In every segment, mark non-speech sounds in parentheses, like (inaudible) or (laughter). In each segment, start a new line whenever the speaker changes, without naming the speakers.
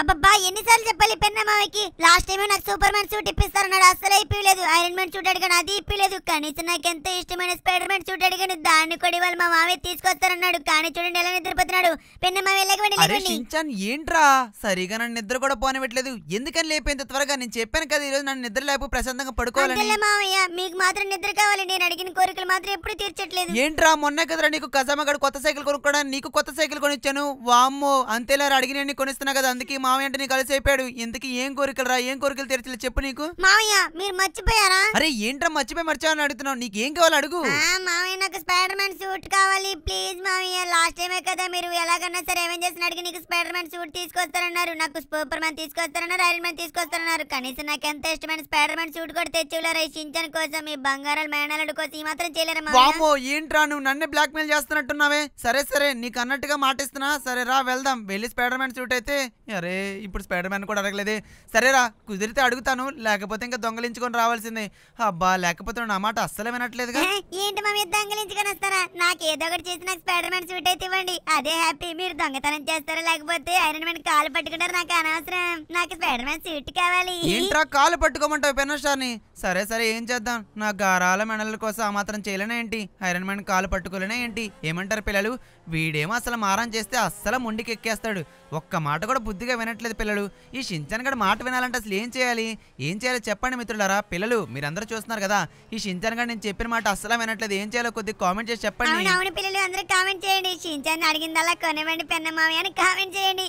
అబ్బబ్బా ఎన్నిసార్లు చెప్పాలి పెన్న మామకి లాస్ట్ టైం నాకు సూపర్ మ్యాన్ సూట్ ఇప్పిస్తారన్నాడు అసలు ఇప్పిలేదు ఐరన్ మ్యాన్ సూట్ అడిగాను అది ఇప్పిలేదు కనీసం నాకు ఎంత ఇష్టమైన స్పైడర్ మ్యాన్ సూట్ అడిగాను దాన్ని కూడా ఇవాళ మా మామే తీసుకొస్తారన్నాడు కానీ చూడండి ఎలా నిద్రపోతున్నాడు పెన్న మామ వెళ్ళకండి ఏంట్రా
సరిగా నన్ను నిద్ర కూడా పోనివ్వట్లేదు ఎందుకని లేపేంత త్వరగా నేను చెప్పాను కదా ఈ రోజు నన్ను నిద్ర లేపు ప్రశాంతంగా పడుకోవాలి
మామయ్య మీకు మాత్రం నిద్ర కావాలి నేను అడిగిన కోరికలు మాత్రం ఎప్పుడు తీర్చట్లేదు
ఏంట్రా మొన్న కదరా నీకు కజామగాడు కొత్త సైకిల్ కొనుక్కోవడానికి నీకు కొత్త సైకిల్ కొనిచ్చాను వామ్మో అంతేలా అడిగిన కొనిస్తున్నా కదా అందుకే మావయ్య అంటే కలిసి అయిపోయాడు ఎందుకు ఏం కోరికలు రా ఏం కోరికలు తెరిచి చెప్పు నీకు మామయ్య మీరు మర్చిపోయారా అరే ఏంట్రా మర్చిపోయి మర్చావని అడుగుతున్నావు నీకు ఏం కావాలి అడుగు
మామయ్య నాకు స్పైడర్ మ్యాన్ సూట్ కావాలి ప్లీజ్ మామయ్య లాస్ట్ టైమే కదా మీరు ఎలాగన్నా సరే ఏమేం చేసిన అడిగి నీకు స్పైడర్ మ్యాన్ సూట్ తీసుకొస్తారన్నారు నాకు సూపర్ మ్యాన్ తీసుకొస్తారన్నారు ఐరన్ మ్యాన్ తీసుకొస్తారన్నారు కనీసం నాకు ఎంత ఇష్టమైన స్పైడర్ మ్యాన్ సూట్ కూడా తెచ్చిలేరా ఈ సించన్ కోసం ఈ బంగారాలు మేనాలు కోసం ఈ మాత్రం చేయలేరా వామో ఏంట్రా నువ్వు నన్ను బ్లాక్ మెయిల్
చేస్తున్నట్టున్నావే సరే సరే నీకు అన్నట్టుగా మాటిస్తున్నా సరే రా వెళ్దాం వెళ్ళి స్పైడర్ మ్యాన్ సూట్ అయితే అరే ఇప్పుడు స్పైడర్ మ్యాన్ కూడా అడగలేదే సరేరా కుదిరితే అడుగుతాను లేకపోతే ఇంకా దొంగలించుకొని రావాల్సింది అబ్బా లేకపోతే నా మాట అస్సలు వినట్లేదుగా
ఏంటి మమ్మీ దొంగలించుకొని వస్తారా నాకు ఏదో ఒకటి చేసి నాకు స్పైడర్ మ్యాన్ స్వీట్ అయితే ఇవ్వండి అదే హ్యాపీ మీరు దొంగతనం చేస్తారా లేకపోతే ఐరన్ మ్యాన్ కాలు పట్టుకుంటారు నాకు అనవసరం నాకు స్పైడర్ మ్యాన్ స్వీట్ కావాలి ఏంట్రా
కాలు పట్టుకోమంటావు పెనస్టార్ని సరే సరే ఏం చేద్దాం నా గారాల మెడల కోసం ఆ మాత్రం చేయలేనా ఏంటి ఐరన్ మ్యాన్ కాలు పట్టుకోలేనా ఏంటి ఏమంటారు పిల్లలు వీడేమో అసలు మారం చేస్తే అస్సలు ముండికెక్కేస్తాడు ఒక్క మాట కూడా బుద్ధిగా వినట్లేదు పిల్లలు ఈ గడ మాట వినాలంటే అసలు ఏం చేయాలి ఏం చేయాలో చెప్పండి మిత్రులారా పిల్లలు మీరందరూ చూస్తున్నారు కదా ఈ గడ నేను చెప్పిన మాట అస్సలు వినట్లేదు ఏం చేయాలో కొద్దిగా కామెంట్ చేసి చెప్పండి అవును
పిల్లలు అందరూ కామెంట్ చేయండి షించాన్ అడిగిందల్లా కొనవండి పెన్నమ్మావి అని కామెంట్ చేయండి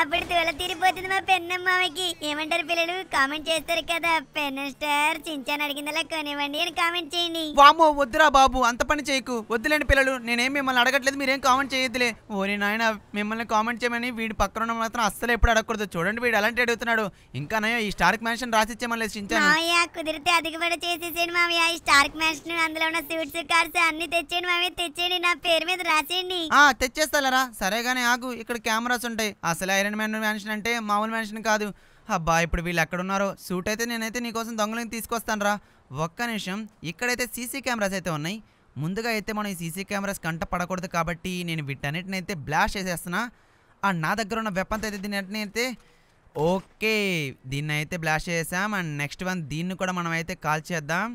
అప్పుడు తోల తీరిపోతుంది మా పెన్నమ్మావికి ఏమంటారు పిల్లలు కామెంట్ చేస్తారు కదా పెన్న స్టార్ షించాన్ అడిగిందల్లా కొనివ్వండి అని కామెంట్ చేయండి వామో వద్దురా బాబు అంత పని చేయకు వద్దులేండి పిల్లలు నేనేం
మిమ్మల్ని అడగట్లేదు మీరేం కామెంట్ చేయొద్దులే ఓరే నాయన మిమ్మల్ని కామెంట్ చేయమని వీడి పక్కన ఉన్న మాత్రం అస్సలు ఎప్పుడు అడగకూడదు చూడండి వీడు అలాంటి అడుగుతున్నాడు ఇంకా నయ్యో ఈ స్టార్క్ మ్యాన్షన్ రాసిచ్చేమని చించాను
కుదిరితే అధిక కూడా చేసేసేయండి ఈ స్టార్క్ మ్యాన్షన్ అందులో ఉన్న సూట్స్ కార్స్ అన్ని తెచ్చేయండి మామయ్య తెచ్చేయండి నా పేరు మీద రాసేయండి
ఆ తెచ్చేస్తారా సరే గానీ ఆగు ఇక్కడ కెమెరాస్ ఉంటాయి అసలు ఐరన్ మ్యాన్ మ్యాన్షన్ అంటే మామూలు మ్యాన్షన్ కాదు అబ్బా ఇప్పుడు వీళ్ళు ఎక్కడున్నారో సూట్ అయితే నేనైతే నీకోసం దొంగలని తీసుకొస్తాను రా ఒక్క నిమిషం ఇక్కడైతే సీసీ కెమెరాస్ అయితే ఉన్నాయి ముందుగా అయితే మనం ఈ సీసీ కెమెరాస్ కంట పడకూడదు కాబట్టి నేను వీటన్నిటిని అయితే బ్లాష్ చేసేస్తున్నా నా దగ్గర ఉన్న వెపన్ అయితే దీన్ని అయితే ఓకే దీన్ని అయితే బ్లాష్ చేసాం అండ్ నెక్స్ట్ వన్ దీన్ని కూడా మనం అయితే కాల్ చేద్దాం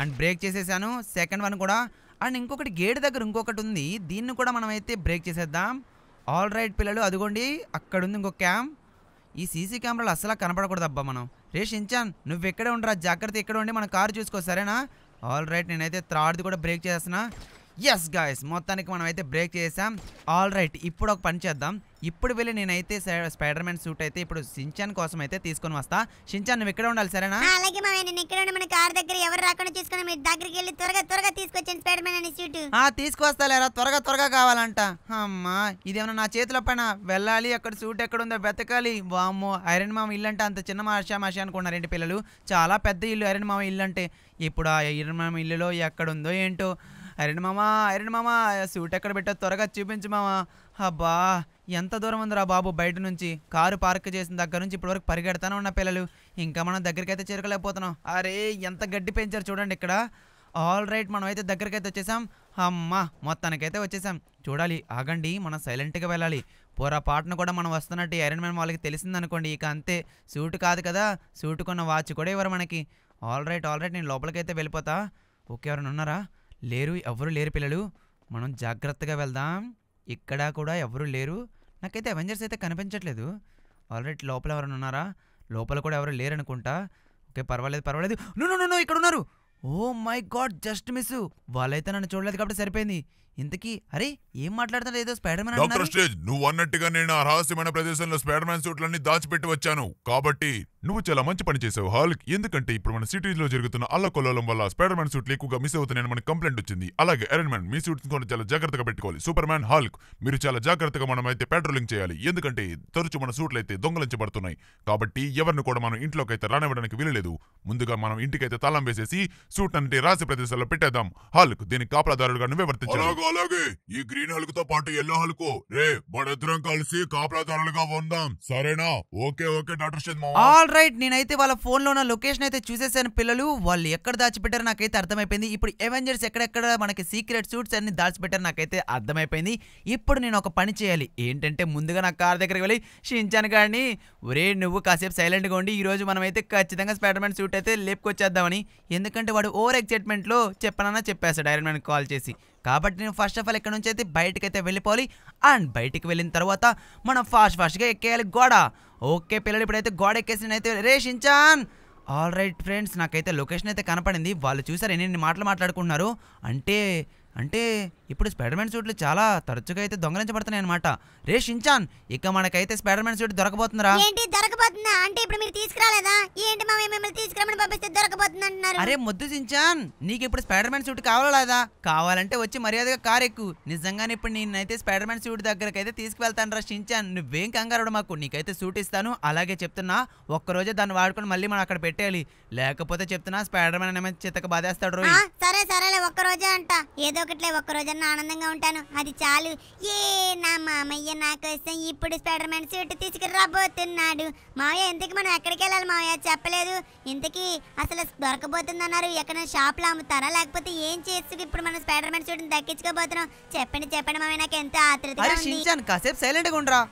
అండ్ బ్రేక్ చేసేసాను సెకండ్ వన్ కూడా అండ్ ఇంకొకటి గేట్ దగ్గర ఇంకొకటి ఉంది దీన్ని కూడా మనం అయితే బ్రేక్ చేసేద్దాం ఆల్ రైట్ పిల్లలు అదిగోండి అక్కడ ఉంది ఇంకో క్యామ్ ఈ సీసీ కెమెరాలు అసలు కనపడకూడదు అబ్బా మనం రేషించాను షించాన్ నువ్వు ఎక్కడే ఉండరా జాగ్రత్త ఎక్కడ ఉండి మన కారు చూసుకో సరేనా ఆల్ రైట్ నేనైతే త్రాడ్ది కూడా బ్రేక్ చేస్తున్నా ఎస్ గాయస్ మొత్తానికి మనం అయితే బ్రేక్ చేసాం ఆల్ రైట్ ఇప్పుడు ఒక పని చేద్దాం ఇప్పుడు వెళ్ళి నేనైతే స్పైడర్ మ్యాన్ సూట్ అయితే ఇప్పుడు సించాన్ కోసం అయితే తీసుకొని వస్తా సించాన్ నువ్వు ఇక్కడ ఉండాలి సరేనా
అలాగే మా నేను ఇక్కడ ఉండి మన కార్ దగ్గర ఎవరు రాకుండా తీసుకుని మీ దగ్గరికి వెళ్ళి త్వరగా త్వరగా తీసుకొచ్చాను స్పైడర్ మ్యాన్ అనే సూట్ ఆ తీసుకొస్తా
లేరా త్వరగా త్వరగా కావాలంట అమ్మా ఇదేమన్నా నా చేతిలో పైన వెళ్ళాలి అక్కడ సూట్ ఎక్కడ ఉందో వెతకాలి వామ్మో ఐరన్ మామ ఇల్లు అంటే అంత చిన్న మాషా మాషా అనుకున్నారేంటి పిల్లలు చాలా పెద్ద ఇల్లు ఐరన్ మామ ఇల్లు అంటే ఇప్పుడు ఆ ఐరన్ మామ ఇల్లులో ఎక్కడుందో ఏంటో ఐరన్ మామా ఐరన్ మామా సూట్ ఎక్కడ పెట్టా త్వరగా చూపించు మామా అబ్బా ఎంత దూరం ఉందిరా బాబు బయట నుంచి కారు పార్క్ చేసిన దగ్గర నుంచి ఇప్పటివరకు పరిగెడతానే ఉన్న పిల్లలు ఇంకా మనం దగ్గరికైతే చేరుకోలేకపోతున్నాం అరే ఎంత గడ్డి పెంచారు చూడండి ఇక్కడ ఆల్ రైట్ మనం అయితే దగ్గరికైతే వచ్చేసాం అమ్మ మొత్తానికైతే వచ్చేసాం చూడాలి ఆగండి మనం సైలెంట్గా వెళ్ళాలి పాటను కూడా మనం వస్తున్నట్టు ఐరన్ మ్యాన్ వాళ్ళకి తెలిసిందనుకోండి ఇక అంతే సూట్ కాదు కదా సూట్ కొన్న వాచ్ కూడా ఇవ్వరు మనకి ఆల్ రైట్ ఆల్ రైట్ నేను లోపలికైతే వెళ్ళిపోతా ఓకే ఎవరైనా ఉన్నారా లేరు ఎవరు లేరు పిల్లలు మనం జాగ్రత్తగా వెళ్దాం ఇక్కడ కూడా ఎవరు లేరు నాకైతే అవెంజర్స్ అయితే కనిపించట్లేదు ఆల్రెడీ లోపల ఎవరైనా ఉన్నారా లోపల కూడా ఎవరు లేరు అనుకుంటా ఓకే పర్వాలేదు పర్వాలేదు నువ్వు నువ్వు ఇక్కడ ఉన్నారు oh my God just miss వాళ్ళైతే నన్ను చూడలేదు కాబట్టి సరిపోయింది ఇంతకీ అరే ఏం మాట్లాడుతున్నా ఏదో స్పైడర్ మ్యాన్ డాక్టర్
స్ట్రేంజ్ నువ్వు అన్నట్టుగా నేను ఆ రహస్యమైన ప్రదేశంలో స్పైడర్ మ్యాన్ సూట్లన్నీ దాచిపెట్టి వచ్చాను కాబట్టి నువ్వు చాలా మంచి పని చేసావు హాల్క్ ఎందుకంటే ఇప్పుడు మన లో జరుగుతున్న కొలం వల్ల స్పైడర్ మ్యాన్ సూట్లు ఎక్కువగా మిస్ అవుతున్నాయని మనకి కంప్లైంట్ వచ్చింది అలాగే ఐరన్ మ్యాన్ మీ సూట్స్ కూడా చాలా జాగ్రత్తగా పెట్టుకోవాలి సూపర్ మ్యాన్ హాల్క్ మీరు చాలా జాగ్రత్తగా మనం అయితే పెట్రోలింగ్ చేయాలి ఎందుకంటే తరచు మన సూట్లు అయితే దొంగలించబడుతున్నాయి కాబట్టి ఎవరిని కూడా మనం ఇంట్లోకైతే రానివ్వడానికి వీలలేదు ముందుగా మనం ఇంటికైతే తాళం వేసేసి సూట్ అంటే రాసి ప్రదేశాల్లో పెట్టేద్దాం హాల్క్ దీనికి కాపలాదారుడుగా నువ్వే వర్తించాలి అలాగే అలాగే ఈ గ్రీన్ హల్క్ తో పాటు ఎల్లో హల్కు రే మనిద్దరం కలిసి కాపలాదారులుగా ఉందాం సరేనా okay okay doctor Sharma all
right నేనైతే వాళ్ళ ఫోన్ లో ఉన్న లొకేషన్ అయితే చూసేసాను పిల్లలు వాళ్ళు ఎక్కడ దాచిపెట్టారు నాకైతే అర్థమైపోయింది ఇప్పుడు ఎవెంజర్స్ ఎక్కడెక్కడ మనకి సీక్రెట్ సూట్స్ అన్ని దాచిపెట్టారు నాకైతే అర్థమైపోయింది ఇప్పుడు నేను ఒక పని చేయాలి ఏంటంటే ముందుగా నా కార్ దగ్గరికి వెళ్ళి షించాను కానీ ఒరే నువ్వు కాసేపు సైలెంట్ గా ఉండి ఈ రోజు మనమైతే ఖచ్చితంగా స్పైడర్మ్యాన్ సూట్ అయితే లేపుకొచ్చేద్దామని ఎందుకంటే వాడు ఓవర్ ఎక్సైట్మెంట్ లో చెప్పనన్నా చెప్పేస్తాడు ఐరన్ మ్యాన్ కాల్ చేసి కాబట్టి నేను ఫస్ట్ ఆఫ్ ఆల్ ఇక్కడ నుంచి అయితే బయటకు అయితే వెళ్ళిపోవాలి అండ్ బయటికి వెళ్ళిన తర్వాత మనం ఫాస్ట్ ఫాస్ట్గా ఎక్కేయాలి గోడ ఓకే పిల్లలు ఇప్పుడైతే గోడ ఎక్కేసి నేనైతే రేషించాన్ ఆల్ రైట్ ఫ్రెండ్స్ నాకైతే లొకేషన్ అయితే కనపడింది వాళ్ళు చూసారు ఎన్ని మాటలు మాట్లాడుకుంటున్నారు అంటే అంటే ఇప్పుడు స్పైడర్మెన్ సూట్లు చాలా తరచుగా అయితే దొంగలించబడుతున్నాయి అనమాట రే షించాన్ ఇక మనకైతే స్పైడర్మెన్ సూట్ దొరకబోతుందిరా ఏంటి
దొరకబోతుందా అంటే ఇప్పుడు మీరు తీసుకురాలేదా ఏంటి మామయ్య మిమ్మల్ని తీసుకురమని పంపిస్తే దొరకబోతుంది అంటున్నారు అరే
ముద్దు షించాన్ నీకు ఇప్పుడు స్పైడర్మెన్ సూట్ కావాలా కావాలంటే వచ్చి మర్యాదగా కార్ ఎక్కు నిజంగానే ఇప్పుడు నేనైతే స్పైడర్మెన్ సూట్ దగ్గరకైతే అయితే తీసుకువెళ్తాను షించాన్ నువ్వేం కంగారు మాకు నీకైతే సూట్ ఇస్తాను అలాగే చెప్తున్నా ఒక్కరోజే దాన్ని వాడుకొని మళ్ళీ మనం అక్కడ పెట్టేయాలి లేకపోతే చెప్తున్నా స్పైడర్మెన్ అనేది చిత్తక బాధేస్తాడు
సరే సరేలే ఒక్కరోజే అంట ఏదో ఏదో ఒక ఒక్కరోజన్నా ఆనందంగా ఉంటాను అది చాలు ఏ నా మామయ్య నా కోసం ఇప్పుడు స్పెడర్ మ్యాన్ సూట్ రాబోతున్నాడు మావయ్య ఇంతకీ మనం ఎక్కడికి వెళ్ళాలి మావయ్య చెప్పలేదు ఇంతకీ అసలు దొరకబోతుందన్నారు ఎక్కడైనా షాప్లు అమ్ముతారా లేకపోతే ఏం చేస్తు ఇప్పుడు మనం స్పెడర్ మ్యాన్ సూట్ దక్కించుకోబోతున్నాం చెప్పండి చెప్పండి మావయ్య నాకు ఎంతో
ఆతృతగా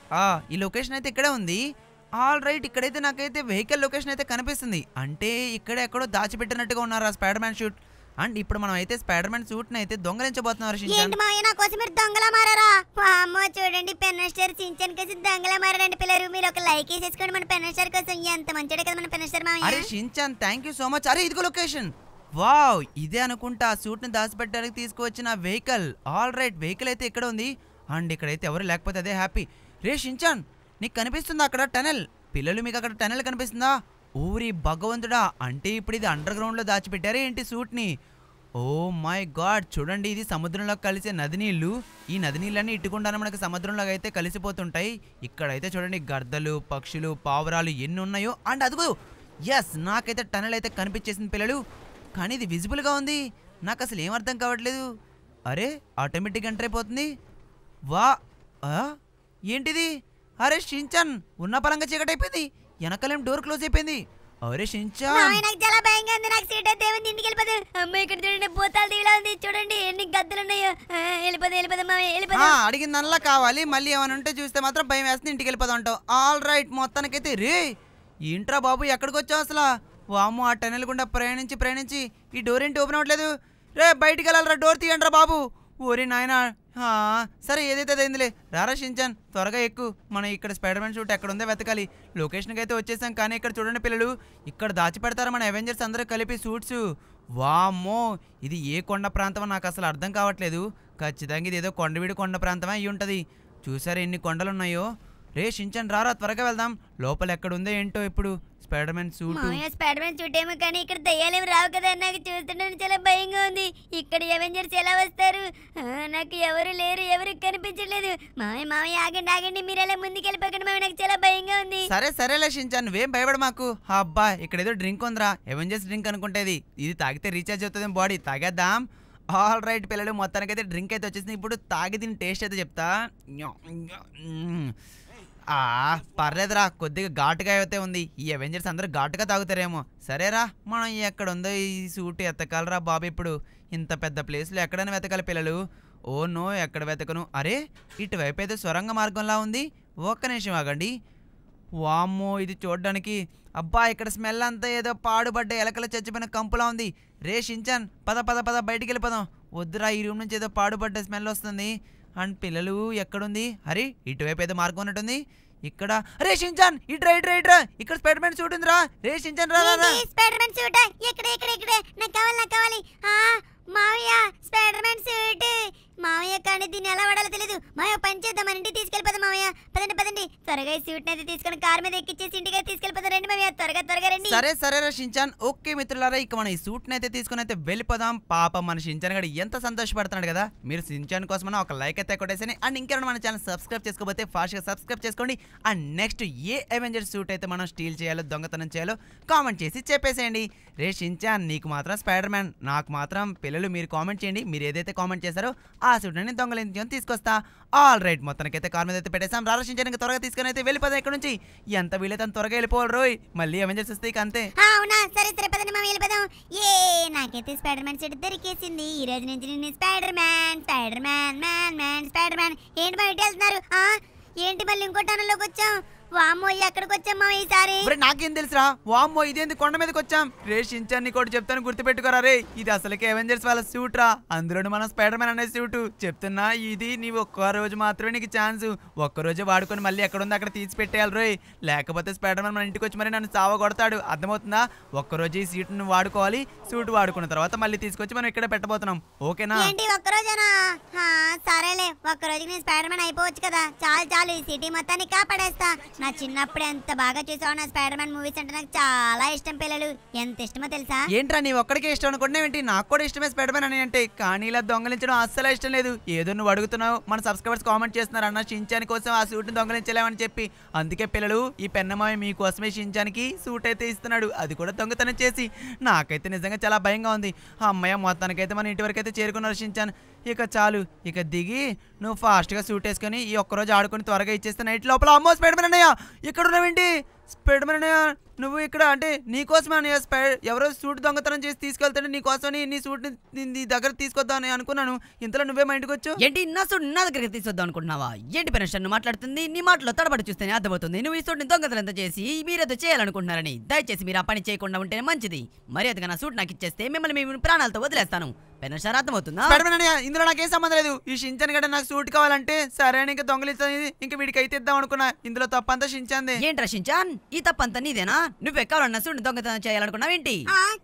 ఈ లొకేషన్ అయితే ఇక్కడే ఉంది ఆల్ రైట్ ఇక్కడైతే నాకైతే వెహికల్ లొకేషన్ అయితే కనిపిస్తుంది అంటే ఇక్కడ ఎక్కడో దాచిపెట్టినట్టుగా ఉన్నారు ఆ స్పైడర్ మ్యాన్ షూట్ అండ్ ఇప్పుడు మనం అయితే స్పైడర్ మ్యాన్ సూట్ అయితే దొంగలించబోతున్నాం ఏంటి మా
నా కోసం మీరు దొంగల మారారా అమ్మో చూడండి పెన్ స్టార్ సించన్ కేసి దొంగలా మారారండి పిల్లలు మీరు ఒక లైక్ వేసేసుకోండి మన పెన్ కోసం ఎంత మంచిడే కదా మన పెన్ మామయ్య అరే
Shinchan thank you so much అరే ఇదిగో లొకేషన్ వావ్ ఇదే అనుకుంటా ఆ సూట్ని దాచిపెట్టడానికి తీసుకొచ్చిన వెహికల్ ఆల్ రైట్ వెహికల్ అయితే ఇక్కడ ఉంది అండ్ ఇక్కడ అయితే ఎవరు లేకపోతే అదే హ్యాపీ రే షించాన్ నీకు కనిపిస్తుందా అక్కడ టనెల్ పిల్లలు మీకు అక్కడ టనెల్ కనిపిస్తుందా ఊరి భగవంతుడా అంటే ఇప్పుడు ఇది అండర్ గ్రౌండ్లో దాచిపెట్టారా ఏంటి సూట్ని ఓ మై గాడ్ చూడండి ఇది సముద్రంలో కలిసే నది నీళ్ళు ఈ నది నీళ్ళన్నీ ఇట్టుకుండా మనకి సముద్రంలో అయితే కలిసిపోతుంటాయి ఇక్కడైతే చూడండి గర్దలు పక్షులు పావురాలు ఎన్ని ఉన్నాయో అండ్ అదిగో ఎస్ నాకైతే టనల్ అయితే కనిపించేసింది పిల్లలు కానీ ఇది విజిబుల్గా ఉంది నాకు అసలు ఏం అర్థం కావట్లేదు అరే ఆటోమేటిక్ ఎంటర్ అయిపోతుంది వా ఏంటిది అరే షించన్ ఉన్న
పరంగా చీకటి అయిపోయింది
వెనకలేం డోర్ క్లోజ్ అయిపోయింది అరే శించా నాకు
చాలా భయంగా ఉంది నాకు సీట్ అయితే ఏమైంది ఇంటికి వెళ్ళిపోదు అమ్మ ఇక్కడ చూడండి పోతాలు దీవిలా ఉంది చూడండి ఎన్ని గద్దలు ఉన్నాయో వెళ్ళిపోదు వెళ్ళిపోదు మామ వెళ్ళిపోదు అడిగిన దానిలా కావాలి
మళ్ళీ ఏమైనా ఉంటే చూస్తే మాత్రం భయం వేస్తుంది ఇంటికి వెళ్ళిపోదు అంటావు ఆల్ రైట్ మొత్తానికి అయితే రే ఏంట్రా బాబు ఎక్కడికి వచ్చావు అసలు వాము ఆ టనెల్ గుండా ప్రయాణించి ప్రయాణించి ఈ డోర్ ఏంటి ఓపెన్ అవ్వట్లేదు రే బయటికి వెళ్ళాలరా డోర్ తీయండి బాబు ఓరే నాయనా సరే ఏదైతే అదైందిలే రారా షించాన్ త్వరగా ఎక్కువ మనం ఇక్కడ స్పైడర్మ్యాన్ షూట్ ఎక్కడ ఉందో వెతకాలి లొకేషన్కి అయితే వచ్చేసాం కానీ ఇక్కడ చూడండి పిల్లలు ఇక్కడ దాచిపెడతారు మన అవెంజర్స్ అందరూ కలిపి సూట్స్ వామ్మో ఇది ఏ కొండ ప్రాంతమో నాకు అసలు అర్థం కావట్లేదు ఖచ్చితంగా ఇది ఏదో కొండవీడి కొండ ప్రాంతమే అయి ఉంటుంది చూసారా ఎన్ని కొండలు ఉన్నాయో రే షించన్ రారా త్వరగా వెళ్దాం లోపల ఎక్కడుందో ఏంటో ఇప్పుడు స్పైడర్ మ్యాన్ సూట్ మామయ్య
మ్యాన్ సూట్ ఏమో కానీ ఇక్కడ దయ్యాలేమి రావు కదా నాకు చూస్తుంటే చాలా భయంగా ఉంది ఇక్కడ ఎవెంజర్స్ ఎలా వస్తారు నాకు ఎవరు లేరు ఎవరు కనిపించలేదు మామయ్య మామయ్య ఆగండి ఆగండి మీరు ముందుకు వెళ్ళిపోకండి మామయ్య నాకు చాలా భయంగా ఉంది సరే
సరేలే షించాన్ నువ్వేం భయపడ మాకు అబ్బా ఇక్కడ ఏదో డ్రింక్ ఉందిరా ఎవెంజర్స్ డ్రింక్ అనుకుంటేది ఇది తాగితే రీఛార్జ్ అవుతుంది బాడీ తాగేద్దాం ఆల్ రైట్ పిల్లలు అయితే డ్రింక్ అయితే వచ్చేసింది ఇప్పుడు తాగి దీని టేస్ట్ అయితే చెప్తా ఆ పర్లేదురా కొద్దిగా ఘాటుగా అయితే ఉంది ఈ అవెంజర్స్ అందరూ ఘాటుగా తాగుతారేమో సరేరా మనం ఎక్కడ ఉందో ఈ సూట్ ఎత్తకాలరా బాబు ఇప్పుడు ఇంత పెద్ద ప్లేస్లో ఎక్కడైనా వెతకాలి పిల్లలు ఓ నో ఎక్కడ వెతకను అరే ఇటువైపు అయితే సొరంగ మార్గంలా ఉంది ఒక్క నిమిషం ఆగండి వామ్మో ఇది చూడడానికి అబ్బా ఇక్కడ స్మెల్ అంతా ఏదో పాడుబడ్డ ఎలకల చచ్చిపోయిన కంపులా ఉంది రే షించాన్ పద పద పద బయటికి వెళ్ళిపోదాం వద్దురా ఈ రూమ్ నుంచి ఏదో పాడుబడ్డ స్మెల్ వస్తుంది అండ్ పిల్లలు ఎక్కడుంది అరే ఇటువైపు ఏదో మార్గం ఉన్నట్టుంది ఇక్కడ రే షించాన్ రైట్ రైట్ రా ఇక్కడ స్పైడర్ మ్యాన్ సూట్ ఉందిరా రే షించాన్ రా రా
స్పైడర్ మ్యాన్ సూట్ ఇక్కడ ఇక్కడ ఇక్కడ నాకు కావాలి నాకు కావాలి ఆ మావియా స్పైడర్ మ్యాన్ సూట్ మామయ్య కానీ దీన్ని ఎలా వాడాలో తెలియదు మామయ్య పని చేద్దాం మన ఇంటికి మామయ్య పదండి పదండి త్వరగా ఈ స్వీట్ అయితే తీసుకొని కార్ మీద ఎక్కిచ్చేసి ఇంటికి తీసుకెళ్ళిపోదాం రండి మామయ్య త్వరగా త్వరగా రండి సరే సరే రా
షించాన్ ఓకే మిత్రులారా ఇక మనం ఈ సూట్ అయితే తీసుకుని అయితే వెళ్ళిపోదాం పాప మన షించాన్ గడి ఎంత సంతోషపడుతున్నాడు కదా మీరు షించాన్ కోసం ఒక లైక్ అయితే కొట్టేసని అండ్ ఇంకెవరైనా మన ఛానల్ సబ్స్క్రైబ్ చేసుకోకపోతే గా సబ్స్క్రైబ్ చేసుకోండి అండ్ నెక్స్ట్ ఏ అవెంజర్ సూట్ అయితే మనం స్టీల్ చేయాలో దొంగతనం చేయాలో కామెంట్ చేసి చెప్పేసేయండి రే షించాన్ నీకు మాత్రం స్పైడర్ మ్యాన్ నాకు మాత్రం పిల్లలు మీరు కామెంట్ చేయండి మీరు ఏదైతే కామెంట్ చేశారో ఆ అసురుడిని దొంగలించడం తీసుకొస్తా ఆల్ రైట్ అయితే కార్ మీద అయితే పెట్టేసాం రారక్షించడానికి త్వరగా తీసుకుని అయితే వెళ్ళిపోదాం ఇక్కడ నుంచి ఎంత వీలైతే అంత త్వరగా వెళ్ళిపోవాలి రోయ్ మళ్ళీ అవెంజర్స్ వస్తే అంతే
అవునా సరే సరే పదండి మనం వెళ్ళిపోదాం ఏ నాకైతే స్పైడర్ మ్యాన్ సెట్ దొరికేసింది ఈ రోజు నుంచి నేను Spiderman Spiderman man man Spiderman ఏంటి బయట వెళ్తున్నారు ఏంటి మళ్ళీ ఇంకో టనల్లోకి వచ్చాం వామ్మో ఎక్కడికి వచ్చాం మనం ఈసారి నాకేం
తెలుసురా వామ్మో ఇదేంది కొండ మీదకి వచ్చాం రేషించాన్ని కూడా చెప్తాను గుర్తుపెట్టుకోరా రే ఇది అసలుకి అవెంజర్స్ వాళ్ళ సూట్ రా అందులోని మన స్పైడర్ మ్యాన్ అనే సూట్ చెప్తున్నా ఇది నీ ఒక్క రోజు మాత్రమే నీకు ఛాన్స్ ఒక్కరోజు వాడుకొని మళ్ళీ ఎక్కడుందో అక్కడ తీసి పెట్టేయాలి రోయ్ లేకపోతే స్పైడర్ మ్యాన్ మన ఇంటికి వచ్చి మరి నన్ను సావ కొడతాడు అర్థమవుతుందా ఒక్కరోజు ఈ సీట్ ను వాడుకోవాలి సూట్ వాడుకున్న తర్వాత మళ్ళీ తీసుకొచ్చి మనం ఇక్కడ పెట్టబోతున్నాం ఓకేనా
ఒక్కరోజేనా సరేలే ఒక్కరోజుకి నేను స్పైడర్ మ్యాన్ అయిపోవచ్చు కదా చాలు చాలు ఈ సిటీ మొత్తాన్ని కాపాడేస్తా నా చిన్నప్పుడు ఎంత బాగా చూసావు నా స్పైడర్ మ్యాన్ మూవీస్ అంటే నాకు చాలా ఇష్టం పిల్లలు ఎంత ఇష్టమో తెలుసా
ఏంట్రా నీ ఒక్కడికే ఇష్టం ఏంటి నాకు కూడా ఇష్టమే స్పైడర్ మ్యాన్ అని అంటే కానీ ఇలా దొంగలించడం అస్సలు ఇష్టం లేదు ఏదో నువ్వు అడుగుతున్నావు మన సబ్స్క్రైబర్స్ కామెంట్ చేస్తున్నారు అన్న షించాని కోసం ఆ సూట్ని దొంగలించలేమని చెప్పి అందుకే పిల్లలు ఈ పెన్నమాయ మీకోసమే షించానికి సూట్ అయితే ఇస్తున్నాడు అది కూడా దొంగతనం చేసి నాకైతే నిజంగా చాలా భయంగా ఉంది అమ్మయ్య మొత్తానికైతే మన ఇంటి వరకు అయితే చేరుకున్నారు షించాను ఇక చాలు ఇక దిగి నువ్వు ఫాస్ట్గా సూట్ వేసుకొని ఈ ఒక్కరోజు ఆడుకుని త్వరగా ఇచ్చేస్తే నైట్ లోపల అమ్మో స్పైడర్ మ్యాన్ అన్నయ్య ఇక్కడ ఏంటి స్పైడర్ మ్యాన్ నువ్వు ఇక్కడ అంటే నీకోసం అని స్పైడ్ ఎవరో సూట్ దొంగతనం చేసి తీసుకెళ్తాడు నీకోసమని నీ సూట్ నీ దగ్గర తీసుకొద్దామని అనుకున్నాను ఇంతలో నువ్వే మా ఇంటికి వచ్చు ఏంటి నా
సూట్ నా దగ్గరికి తీసుకొద్దాం అనుకుంటున్నావా ఏంటి పెన్షన్ మాట్లాడుతుంది నీ మాటలో తడబడి చూస్తేనే అర్థమవుతుంది నువ్వు ఈ సూట్ని దొంగతనంతో చేసి మీరేదో చేయాలనుకుంటున్నారని దయచేసి మీరు ఆ పని చేయకుండా ఉంటేనే మంచిది మర్యాదగా నా సూట్ నాకు ఇచ్చేస్తే
మిమ్మల్ని మేము ప్రాణాలతో వదిలేస్తాను పెనసార్ అర్థమవుతుందా ఇందులో నాకేం సంబంధం లేదు ఈ షించన్ గడ నాకు సూట్ కావాలంటే సరే ఇంకా దొంగలిస్తుంది ఇంకా వీడికి అయితే ఇద్దాం అనుకున్నా ఇందులో తప్పంతా షించాంది ఏంటి రషించాన్ రోషన్ ఈ తప్పంతా నీదేనా నువ్వెక్కడన్నా చూడు దొంగతనం చేయాలనుకున్నావు
ఏంటి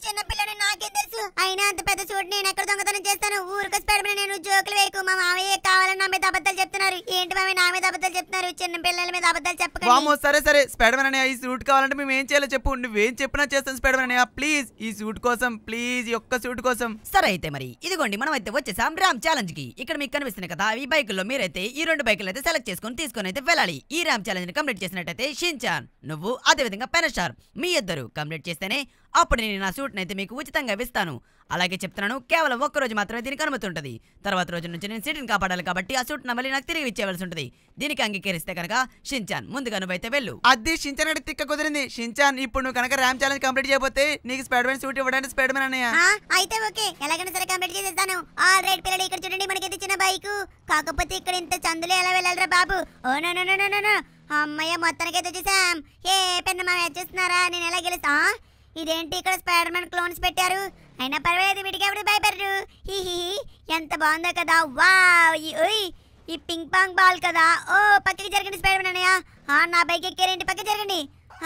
చిన్నపిల్లని నాకే తెలుసు అయినా అంత పెద్ద చూడు నేను ఎక్కడ దొంగతనం చేస్తాను ఊరికి స్పేడమే నేను జోకులు వేయకు మా మామయ్య కావాలని నా మీద అబద్ధాలు చెప్తున్నారు ఏంటి మామయ్య నా మీద అబద్ధాలు చెప్తున్నారు చిన్న పిల్లల మీద అబద్ధాలు చెప్పకండి సరే సరే
స్పైడర్మన్ ఈ సూట్ కావాలంటే మేము ఏం చేయాలో చెప్పు నువ్వేం చెప్పినా చేస్తాను స్పైడర్మన్ ప్లీజ్ ఈ సూట్ కోసం ప్లీజ్ ఒక్క సూట్ కోసం సరే అయితే మరి ఇదిగోండి మనం అయితే వచ్చేసాం రామ్ ఛాలెంజ్ కి ఇక్కడ మీకు కనిపిస్తుంది కదా
ఈ బైకుల్లో మీరైతే ఈ రెండు బైకులు అయితే సెలెక్ట్ చేసుకొని తీసుకొని అయితే వెళ్ళాలి ఈ రామ్ ఛాలెంజ్ ని కంప్లీట్ చేసినట్టయితే షిన్ చాన్ నువ్వు అదేవిధంగా పెన్ స్టార్ మీ ఇద్దరు కంప్లీట్ చేస్తేనే అప్పుడు నేను నా సూట్ని అయితే మీకు ఉచితంగా ఇస్తాను అలాగే చెప్తున్నాను కేవలం ఒక్క రోజు మాత్రమే దీనికి అనుమతి ఉంటుంది తర్వాత రోజు నుంచి నేను సీట్ని కాపాడాలి కాబట్టి ఆ సూట్ మళ్ళీ నాకు తిరిగి ఇచ్చేవలసి ఉంటుంది దీనికి అంగీకరిస్తే కనుక షించాన్ ముందుగా నువ్వైతే వెళ్ళు
అది షించాన్ అంటే తిక్క కుదిరింది షించాన్ ఇప్పుడు నువ్వు కనుక ర్యామ్ ఛాలెంజ్ కంప్లీట్ చేయబోతే నీకు స్పైడర్ మ్యాన్ సూట్ ఇవ్వడానికి స్పైడర్ మ్యాన్ అన్నయ్య
అయితే ఓకే ఎలాగైనా సరే కంప్లీట్ చేసేస్తాను ఆల్ రైట్ పిల్లలు ఇక్కడ చూడండి ఇది చిన్న బైక్ కాకపోతే ఇక్కడ ఇంత చందులు ఎలా వెళ్ళాలిరా బాబు oh no no no no no మొత్తానికి మొత్తానికైతే వచ్చేసాం ఏ పెద్ద మనం వచ్చేస్తున్నారా నేను ఎలా గెలుస్తా ఇదేంటి ఇక్కడ స్పైడర్ మ్యాన్ క్లోన్స్ పెట్టారు అయినా పర్వాలేదు వీటికి ఎవరు భయపడరు హిహి ఎంత బాగుందో కదా వా ఈ పింగ్ పాంగ్ బాల్ కదా ఓ పక్కకి జరగండి స్పైడర్ మ్యాన్ అయ్యా నా బైక్ ఎక్కారేంటి పక్కకి జరగండి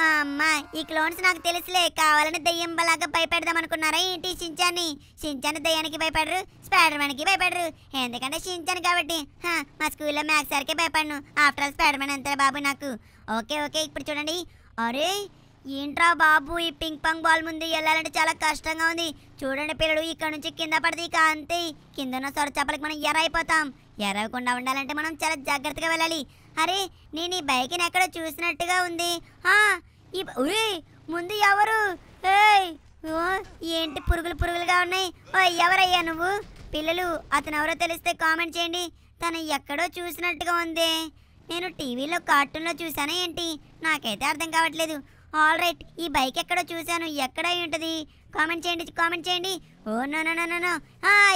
అమ్మా ఈ క్లోన్స్ నాకు తెలుసులే కావాలని దయ్యం బలాగా భయపెడదాం అనుకున్నారా ఏంటి షించాన్ని షించాన్ దయ్యానికి భయపడరు స్పైడర్మ్యాన్కి భయపడరు ఎందుకంటే షించాన్ కాబట్టి మా స్కూల్లో మ్యాథ్స్ సార్కే భయపడను ఆఫ్టర్ ఆల్ స్పైడర్మ్యాన్ అంతా బాబు నాకు ఓకే ఓకే ఇప్పుడు చూడండి అరే ఏంట్రా బాబు ఈ పింక్ పంగ్ బాల్ ముందు వెళ్ళాలంటే చాలా కష్టంగా ఉంది చూడండి పిల్లలు ఇక్కడ నుంచి కింద పడితే ఇక అంతే కింద ఉన్న సొర చేపలకి మనం ఎర అయిపోతాం ఎర్రకుండా ఉండాలంటే మనం చాలా జాగ్రత్తగా వెళ్ళాలి అరే నేను ఈ బైక్ని ఎక్కడ చూసినట్టుగా ఉంది ముందు ఎవరు ఏంటి పురుగులు పురుగులుగా ఉన్నాయి ఓ ఎవరయ్యా నువ్వు పిల్లలు అతను ఎవరో తెలిస్తే కామెంట్ చేయండి తను ఎక్కడో చూసినట్టుగా ఉంది నేను టీవీలో కార్టూన్లో చూసానా ఏంటి నాకైతే అర్థం కావట్లేదు ఆల్ రైట్ ఈ బైక్ ఎక్కడో చూశాను ఎక్కడ ఉంటుంది కామెంట్ చేయండి కామెంట్ చేయండి oh no no no no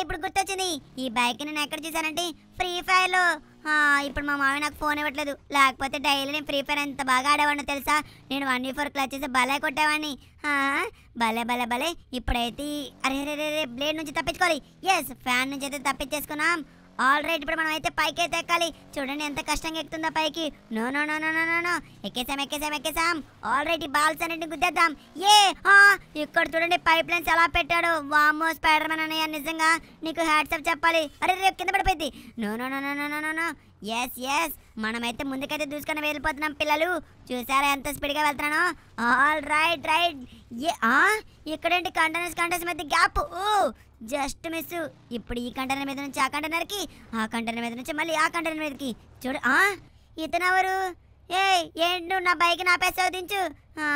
ఇప్పుడు గుర్తొచ్చింది ఈ బైక్ నేను ఎక్కడ చూశానంటే ఫ్రీ ఫైర్లో ఇప్పుడు మా మావి నాకు ఫోన్ ఇవ్వట్లేదు లేకపోతే డైలీ నేను ఫ్రీ ఫైర్ ఎంత బాగా ఆడేవాడిని తెలుసా నేను వన్ ఫోర్ క్లచ్చేసి భలే కొట్టేవాడిని భలే భలే భలే ఇప్పుడైతే అరే రే రే బ్లేడ్ నుంచి తప్పించుకోవాలి ఎస్ ఫ్యాన్ నుంచి అయితే తప్పించేసుకున్నాం ఆల్ రైట్ ఇప్పుడు మనం అయితే పైకి అయితే ఎక్కాలి చూడండి ఎంత కష్టంగా ఎక్కుతుందో పైకి no no no no no no ఎక్కేసాం ఎక్కేసాం ఎక్కేసాం ఆల్ రైట్ బాల్స్ అన్నింటిని గుద్దేద్దాం ఏ ఇక్కడ చూడండి పైప్ లైన్స్ ఎలా పెట్టాడు వామో స్పైడర్ మ్యాన్ అన్నయ్య నిజంగా నీకు హ్యాట్సప్ చెప్పాలి అరే రేపు కింద పడిపోయింది no no no no no no no yes yes మనమైతే ముందుకైతే చూసుకొని వెళ్ళిపోతున్నాం పిల్లలు చూసారా ఎంత స్పీడ్గా వెళ్తున్నానో ఆల్ రైట్ రైట్ ఏ ఇక్కడేంటి కంటైనర్స్ కంటైనర్స్ మధ్య గ్యాప్ ఓ జస్ట్ మిస్ ఇప్పుడు ఈ కంటైనర్ మీద నుంచి ఆ కంటైనర్కి ఆ కంటైనర్ మీద నుంచి మళ్ళీ ఆ కంటైనర్ మీదకి చూడు ఆ ఇతనెవరు ఏ ఏంటి బైక్ నా బైక్ని ఆపేసావు ఆ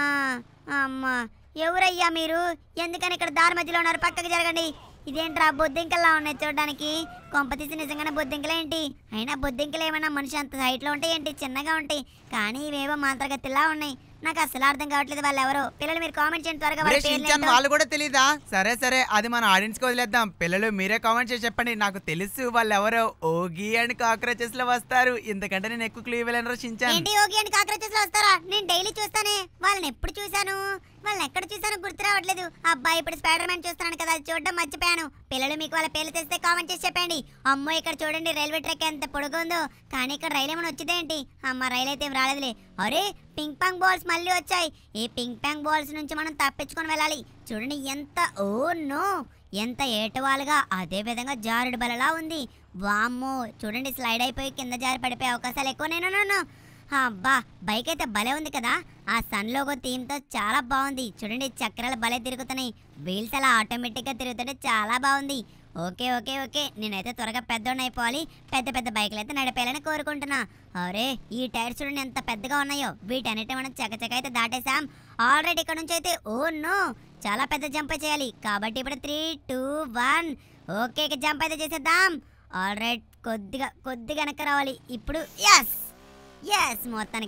అమ్మా ఎవరయ్యా మీరు ఎందుకని ఇక్కడ దారి మధ్యలో ఉన్నారు పక్కకి జరగండి ఇదేంట్రా బొద్దింకల్లా ఉన్నాయి చూడడానికి తీసి నిజంగానే బొద్దింకలేంటి అయినా బొద్దింకలు ఏమైనా మనిషి అంత హైట్లో ఉంటాయి ఏంటి చిన్నగా ఉంటాయి కానీ ఇవేవో మాంత్రగతిలా ఉన్నాయి నాకు అసలు అర్థం కావట్లేదు వాళ్ళు ఎవరు పిల్లలు మీరు కామెంట్ చేయండి త్వరగా వాళ్ళు కూడా తెలీదా
సరే సరే అది మన ఆడియన్స్ కి వదిలేద్దాం పిల్లలు మీరే కామెంట్ చేసి చెప్పండి నాకు తెలుసు వాళ్ళు ఎవరో ఓగి అండ్ కాక్రోచెస్ లో వస్తారు ఎందుకంటే నేను ఎక్కువ క్లూ ఇవ్వలేను రచించాను ఏంటి
ఓగి అండ్ కాక్రోచెస్ లో వస్తారా నేను డైలీ చూస్తానే వాళ్ళని ఎప్పుడు చూశాను వాళ్ళని ఎక్కడ చూసాను గుర్తు రావట్లేదు అబ్బాయి ఇప్పుడు స్పైడర్ మ్యాన్ చూస్తున్నాను కదా చూడడం మర్చిపోయాను పిల్లలు మీకు వాళ్ళ పేర్లు తెస్తే కామెంట్ చేసి చెప్పండి అమ్మో ఇక్కడ చూడండి రైల్వే ట్రాక్ ఎంత పొడుగుందో కానీ ఇక్కడ రైలు ఏమైనా వచ్చిందేంటి అమ్మ రైలు అయితే ఏం రాలేదులే అరే పింగ్ పాంగ్ బాల్స్ మళ్ళీ వచ్చాయి ఈ పింగ్ పాంగ్ బాల్స్ నుంచి మనం తప్పించుకొని వెళ్ళాలి చూడండి ఎంత ఓ నో ఎంత ఏటవాలుగా అదే విధంగా జారుడు బలలా ఉంది వామ్మో చూడండి స్లైడ్ అయిపోయి కింద జారి పడిపోయే అవకాశాలు ఎక్కువ నేను అబ్బా బైక్ అయితే భలే ఉంది కదా ఆ సన్ లోగో థీమ్తో చాలా బాగుంది చూడండి చక్రాలు భలే తిరుగుతున్నాయి వీల్స్ అలా ఆటోమేటిక్గా తిరుగుతుంటే చాలా బాగుంది ఓకే ఓకే ఓకే నేనైతే త్వరగా పెద్దోడిని అయిపోవాలి పెద్ద పెద్ద బైక్లు అయితే నడిపేయాలని కోరుకుంటున్నా అరే ఈ టైర్స్ చూడండి ఎంత పెద్దగా ఉన్నాయో వీటన్నిటి మనం చకచక అయితే దాటేసాం ఆల్రెడీ ఇక్కడ నుంచి అయితే ఓ నో చాలా పెద్ద జంప్ చేయాలి కాబట్టి ఇప్పుడు three two one okay jump అయితే చేసేద్దాం ఆల్రెడీ కొద్దిగా కొద్దిగా వెనక రావాలి ఇప్పుడు ఎస్ ఎస్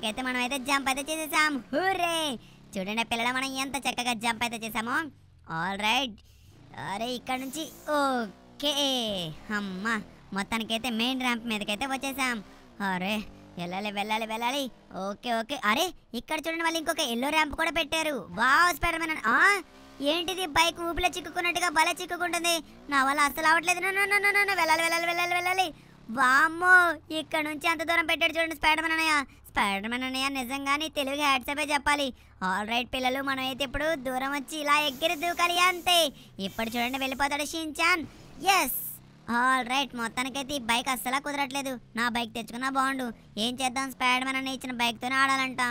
అయితే మనం అయితే జంప్ అయితే చేసేసాం హూరే చూడండి పిల్లల మనం ఎంత చక్కగా జంప్ అయితే చేసామో ఆల్ రైట్ అరే ఇక్కడ నుంచి ఓకే అమ్మా మొత్తానికైతే మెయిన్ ర్యాంప్ మీదకైతే వచ్చేసాం అరే వెళ్ళాలి వెళ్ళాలి వెళ్ళాలి ఓకే ఓకే అరే ఇక్కడ చూడండి వాళ్ళు ఇంకొక ఎల్లో ర్యాంప్ కూడా పెట్టారు బాగా స్పెడమైన ఏంటిది బైక్ ఊపిలో చిక్కుకున్నట్టుగా భలే చిక్కుకుంటుంది నా వల్ల అస్సలు అవ్వట్లేదు వెళ్ళాలి వెళ్ళాలి వెళ్ళాలి వెళ్ళాలి వామ్మో ఇక్కడ నుంచి ఎంత దూరం పెట్టాడు చూడండి స్పైడర్ మెన్ అన్నయ్య స్పైడర్ మెన్ అన్నయ్య నిజంగానే తెలుగు హ్యాట్సపే చెప్పాలి ఆల్ రైట్ పిల్లలు మనం అయితే ఇప్పుడు దూరం వచ్చి ఇలా ఎగ్గిరి దూకాలి అంతే ఇప్పుడు చూడండి వెళ్ళిపోతాడు షీన్చాన్ ఎస్ ఆల్ రైట్ మొత్తానికైతే ఈ బైక్ అస్సలా కుదరట్లేదు నా బైక్ తెచ్చుకున్నా బాగుండు ఏం చేద్దాం స్పైడర్ మెన్ అన్న ఇచ్చిన బైక్తోనే ఆడాలంట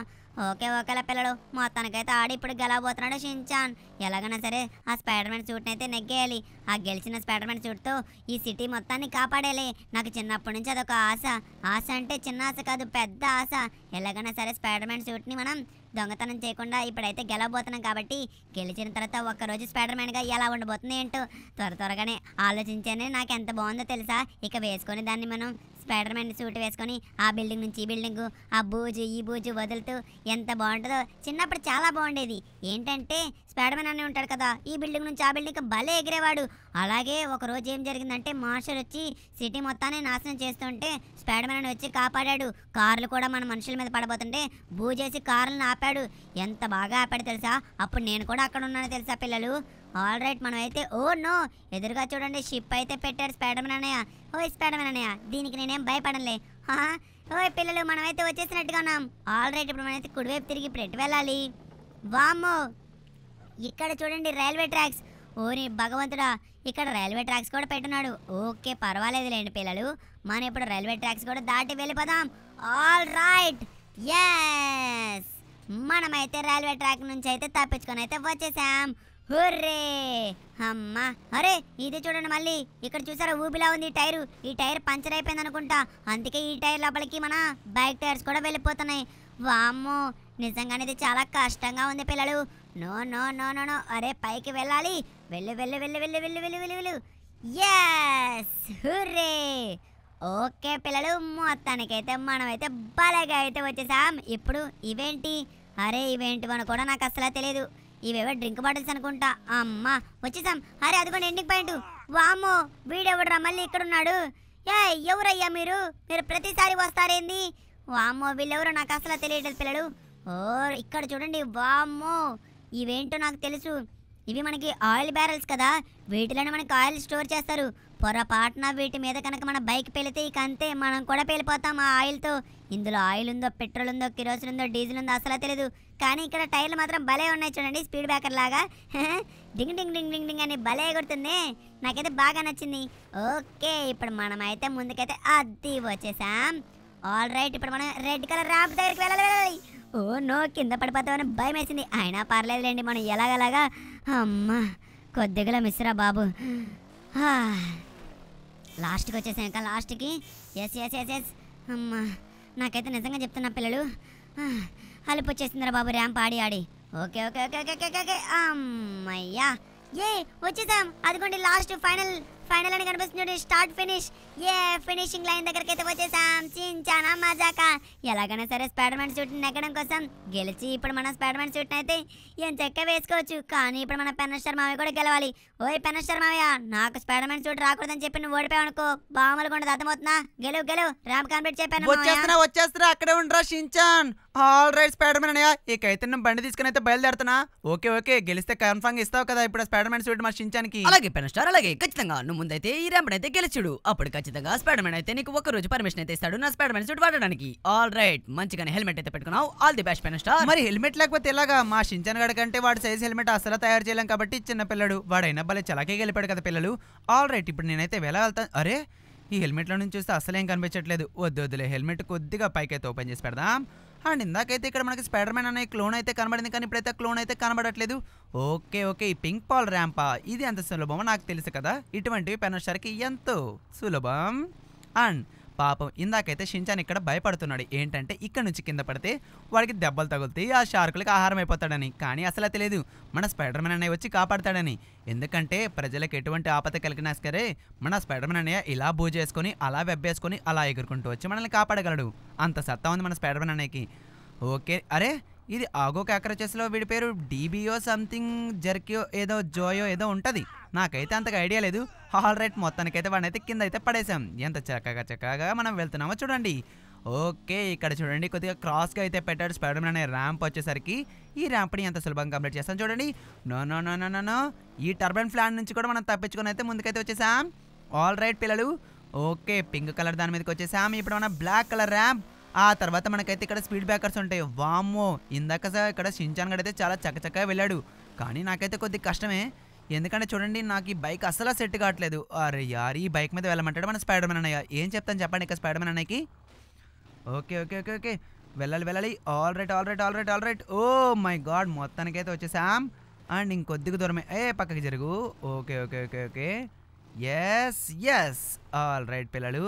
ఓకే ఓకేలా పిల్లడు మొత్తానికైతే ఆడి ఇప్పుడు గెలవబోతున్నాడు షించాన్ ఎలాగైనా సరే ఆ స్పైడర్ మ్యాన్ సూట్ని అయితే నెగ్గేయాలి ఆ గెలిచిన స్పైడర్ సూట్తో ఈ సిటీ మొత్తాన్ని కాపాడేయాలి నాకు చిన్నప్పటి నుంచి అదొక ఆశ ఆశ అంటే చిన్న ఆశ కాదు పెద్ద ఆశ ఎలాగైనా సరే స్పైడర్ సూట్ని మనం దొంగతనం చేయకుండా ఇప్పుడైతే గెలవబోతున్నాం కాబట్టి గెలిచిన తర్వాత ఒక్కరోజు స్పైడర్ మ్యాన్గా ఎలా ఉండబోతుంది ఏంటో త్వర త్వరగానే ఆలోచించేనే నాకు ఎంత బాగుందో తెలుసా ఇక వేసుకొని దాన్ని మనం స్పైడర్ మ్యాన్ సూట్ వేసుకొని ఆ బిల్డింగ్ నుంచి ఈ బిల్డింగ్ ఆ బూజు ఈ బూజు వదులుతూ ఎంత బాగుంటుందో చిన్నప్పుడు చాలా బాగుండేది ఏంటంటే స్పైడర్ మ్యాన్ అనే ఉంటాడు కదా ఈ బిల్డింగ్ నుంచి ఆ బిల్డింగ్ భలే ఎగిరేవాడు అలాగే ఒక రోజు ఏం జరిగిందంటే మాస్టర్ వచ్చి సిటీ మొత్తాన్ని నాశనం చేస్తుంటే స్పైడర్ మ్యాన్ వచ్చి కాపాడాడు కార్లు కూడా మన మనుషుల మీద పడబోతుంటే బూజేసి కార్లను ఆపాడు ఎంత బాగా ఆపాడు తెలుసా అప్పుడు నేను కూడా అక్కడ ఉన్నాను తెలుసా పిల్లలు ఆల్ రైట్ మనం అయితే ఓ నో ఎదురుగా చూడండి షిప్ అయితే పెట్టారు స్పైడర్మెన్ అన్నయ్య ఓ స్పైడర్మెన్ అన్నయ్య దీనికి నేనేం భయపడలే ఓ పిల్లలు మనమైతే వచ్చేసినట్టుగా ఉన్నాం ఆల్ రైట్ ఇప్పుడు మనమైతే కుడివైపు తిరిగి ఇప్పుడు ఎటు వెళ్ళాలి వామ్మో ఇక్కడ చూడండి రైల్వే ట్రాక్స్ ఓరి భగవంతుడా ఇక్కడ రైల్వే ట్రాక్స్ కూడా పెట్టున్నాడు ఓకే పర్వాలేదు లేండి పిల్లలు మనం ఇప్పుడు రైల్వే ట్రాక్స్ కూడా దాటి వెళ్ళిపోదాం ఆల్ రైట్ ఎస్ మనమైతే రైల్వే ట్రాక్ నుంచి అయితే తప్పించుకొని అయితే వచ్చేసాం హుర్రే అమ్మా అరే ఇది చూడండి మళ్ళీ ఇక్కడ చూసారా ఊబిలా ఉంది టైర్ ఈ టైర్ పంచర్ అయిపోయింది అనుకుంటా అందుకే ఈ టైర్ లోపలికి మన బైక్ టైర్స్ కూడా వెళ్ళిపోతున్నాయి వామ్మో నిజంగానేది చాలా కష్టంగా ఉంది పిల్లలు no no no no no అరే పైకి వెళ్ళాలి వెళ్ళు వెళ్ళు వెళ్ళు వెళ్ళు వెళ్ళు వెళ్ళు వెళ్ళు వెళ్ళు ఎస్ హుర్రే ఓకే పిల్లలు మొత్తానికైతే మనమైతే బలగా అయితే వచ్చేసాం ఇప్పుడు ఇవేంటి అరే ఇవేంటి అని కూడా నాకు అసలు తెలియదు ఇవేవో డ్రింక్ బాటిల్స్ అనుకుంటా అమ్మా వచ్చేసాం అరే అదిగోండి ఎండింగ్ పాయింట్ వామో వీడెవడరా మళ్ళీ ఇక్కడ ఉన్నాడు ఏ ఎవరయ్యా మీరు మీరు ప్రతిసారి వస్తారేంది వామ్మో వీళ్ళెవరో నాకు అసలు తెలియటం పిల్లలు ఓ ఇక్కడ చూడండి వామ్మో ఇవేంటో నాకు తెలుసు ఇవి మనకి ఆయిల్ బ్యారల్స్ కదా వీటిలోనే మనకి ఆయిల్ స్టోర్ చేస్తారు పొరపాటున వీటి మీద కనుక మన బైక్ పెళ్తే ఇక అంతే మనం కూడా పెళ్ళిపోతాం ఆ ఆయిల్తో ఇందులో ఆయిల్ ఉందో పెట్రోల్ ఉందో కిరోసిన్ ఉందో డీజిల్ ఉందో అసలు తెలియదు కానీ ఇక్కడ టైర్లు మాత్రం భలే ఉన్నాయి చూడండి స్పీడ్ బ్రేకర్ లాగా (laughs) డింగ్ డింగ్ డింగ్ డింగ్ డింగ్ అని భలే కొడుతుంది నాకైతే బాగా నచ్చింది ఓకే ఇప్పుడు మనం అయితే ముందుకైతే అద్దీ వచ్చేసాం ఆల్ రైట్ ఇప్పుడు మనం రెడ్ కలర్ ర్యాంప్ దగ్గరికి వెళ్ళాలి వెళ్ళాలి ఓ నో కింద పడిపోతామని భయం వేసింది అయినా పర్లేదులేండి మనం ఎలాగలాగా అమ్మ కొద్దిగా మిశ్రా బాబు (sighs) లాస్ట్కి వచ్చేసాను ఇంకా లాస్ట్కి ఎస్ ఎస్ ఎస్ ఎస్ అమ్మా నాకైతే నిజంగా చెప్తున్నా పిల్లలు అలిపి వచ్చేసిందిరా బాబు ర్యాంప్ ఆడి ఆడి okay okay okay okay okay okay అమ్మయ్యా ఏ వచ్చేసాం అదిగోండి లాస్ట్ ఫైనల్ ఫైనల్ అని కనిపిస్తుంది స్టార్ట్ ఫినిష్ ఏ ఫినిషింగ్ లైన్ దగ్గరికి అయితే వచ్చేసాం చించాన మజాకా ఎలాగైనా సరే మ్యాన్ సూట్ నెగ్గడం కోసం గెలిచి ఇప్పుడు మనం మ్యాన్ సూట్ అయితే ఏం చెక్క వేసుకోవచ్చు కానీ ఇప్పుడు మన పెన్నస్టర్ మావి కూడా గెలవాలి ఓయ్ పెన్నస్టర్ మావయ్య నాకు స్పైడర్మ్యాన్ సూట్ రాకూడదని చెప్పి నువ్వు ఓడిపోయావు అనుకో బామలు కొండ అర్థమవుతున్నా గెలువు గెలువు రామ్ కాన్బెట్ చెప్పాను వచ్చేస్తున్నా వచ్చేస్తున్నా అక్కడే ఉండరా Shinchan
all right Spider Man అయ్యా అయితే నేను బండి తీసుకుని అయితే బయలుదేరుతున్నా ఓకే ఓకే గెలిస్తే కన్ఫర్మ్ ఇస్తావు కదా ఇప్పుడు స్పైడర్ మ్యాన్ సూట్ మా షించానికి అలాగే
పెన్ స్టార్ అలాగే ఖచ్చితంగా నువ్వు ముందు అయితే ఈ ర్యాంప్ అయితే గెలిచుడు అప్పుడు ఖచ్చితంగా స్పైడర్ మ్యాన్ అయితే నీకు ఒక రోజు పర్మిషన్ అయితే ఇస్తాడు నా స్పైడర్ మ్యాన్ సూట్ వాడడానికి ఆల్ రైట్ మంచిగానే హెల్మెట్ అయితే పెట్టుకున్నావు ఆల్ ది బెస్ట్ పైన మరి
హెల్మెట్ లేకపోతే ఇలాగా మా షించన్ గడ కంటే వాడు సైజ్ హెల్మెట్ అసలు తయారు చేయలేం కాబట్టి చిన్న పిల్లడు వాడైనా భలే చలాకే గెలిపాడు కదా పిల్లలు ఆల్ రైట్ ఇప్పుడు నేనైతే వెళ్ళ వెళ్తాను అరే ఈ హెల్మెట్లో నుంచి చూస్తే అసలేం కనిపించట్లేదు వద్దు వద్దులే హెల్మెట్ కొద్దిగా పైకైతే ఓపెన్ చేసి పెడదాం అండ్ ఇందాకైతే ఇక్కడ మనకి స్పైడర్ మ్యాన్ అనే క్లోన్ అయితే కనబడింది కానీ ఇప్పుడైతే క్లోన్ అయితే కనబడట్లేదు ఓకే ఓకే ఈ పింక్ పాల్ ర్యాంపా ఇది ఎంత సులభమో నాకు తెలుసు కదా ఇటువంటివి పెనొచ్చేసరికి ఎంతో సులభం అండ్ పాపం ఇందాకైతే షించాన్ ఇక్కడ భయపడుతున్నాడు ఏంటంటే ఇక్కడ నుంచి కింద పడితే వాడికి దెబ్బలు తగులుతాయి ఆ షార్కులకి ఆహారం అయిపోతాడని కానీ అసలు తెలియదు మన స్పైడర్ మ్యాన్ అన్నయ్య వచ్చి కాపాడతాడని ఎందుకంటే ప్రజలకు ఎటువంటి ఆపద కలిగినా సరే మన స్పైడర్ మ్యాన్ అన్నయ్య ఇలా చేసుకొని అలా వెబ్బేసుకొని అలా ఎగురుకుంటూ వచ్చి మనల్ని కాపాడగలడు అంత సత్తా ఉంది మన స్పైడర్ మ్యాన్ అన్నయ్యకి ఓకే అరే ఇది ఆగో లో వీడి పేరు డీబీయో సంథింగ్ జర్కియో ఏదో జోయో ఏదో ఉంటుంది నాకైతే అంతగా ఐడియా లేదు హాల్ రైట్ మొత్తానికైతే వాడినైతే కింద అయితే పడేసాం ఎంత చక్కగా చక్కగా మనం వెళ్తున్నామో చూడండి ఓకే ఇక్కడ చూడండి కొద్దిగా క్రాస్గా అయితే పెట్టాడు స్పైడర్ అనే ర్యాంప్ వచ్చేసరికి ఈ ర్యాంప్ని ఎంత సులభంగా కంప్లీట్ చేస్తాం చూడండి no no no no no ఈ టర్బన్ ఫ్లాన్ నుంచి కూడా మనం తప్పించుకొని అయితే ముందుకైతే వచ్చేసాం ఆల్ రైట్ పిల్లలు ఓకే పింక్ కలర్ దాని మీదకి వచ్చేసాం ఇప్పుడు మన బ్లాక్ కలర్ ర్యాంప్ ఆ తర్వాత మనకైతే ఇక్కడ స్పీడ్ బ్రేకర్స్ ఉంటాయి వామ్మో ఇందాక ఇక్కడ షించాన్ అయితే చాలా చక్కచక్కగా వెళ్ళాడు కానీ నాకైతే కొద్ది కష్టమే ఎందుకంటే చూడండి నాకు ఈ బైక్ అసలు సెట్ కావట్లేదు అరే యార్ ఈ బైక్ మీద వెళ్ళమంటాడు మన స్పైడర్ మ్యాన్ అన్నయ్య ఏం చెప్తాను చెప్పండి ఇక స్పైడర్ మ్యాన్ అన్నయ్యకి ఓకే ఓకే ఓకే ఓకే వెళ్ళాలి వెళ్ళాలి all right all right all right all right oh my god మొత్తానికైతే వచ్చేసాం అండ్ ఇంకొద్దిగా దూరమే ఏ పక్కకి జరుగు okay okay okay okay yes yes all right పిల్లలు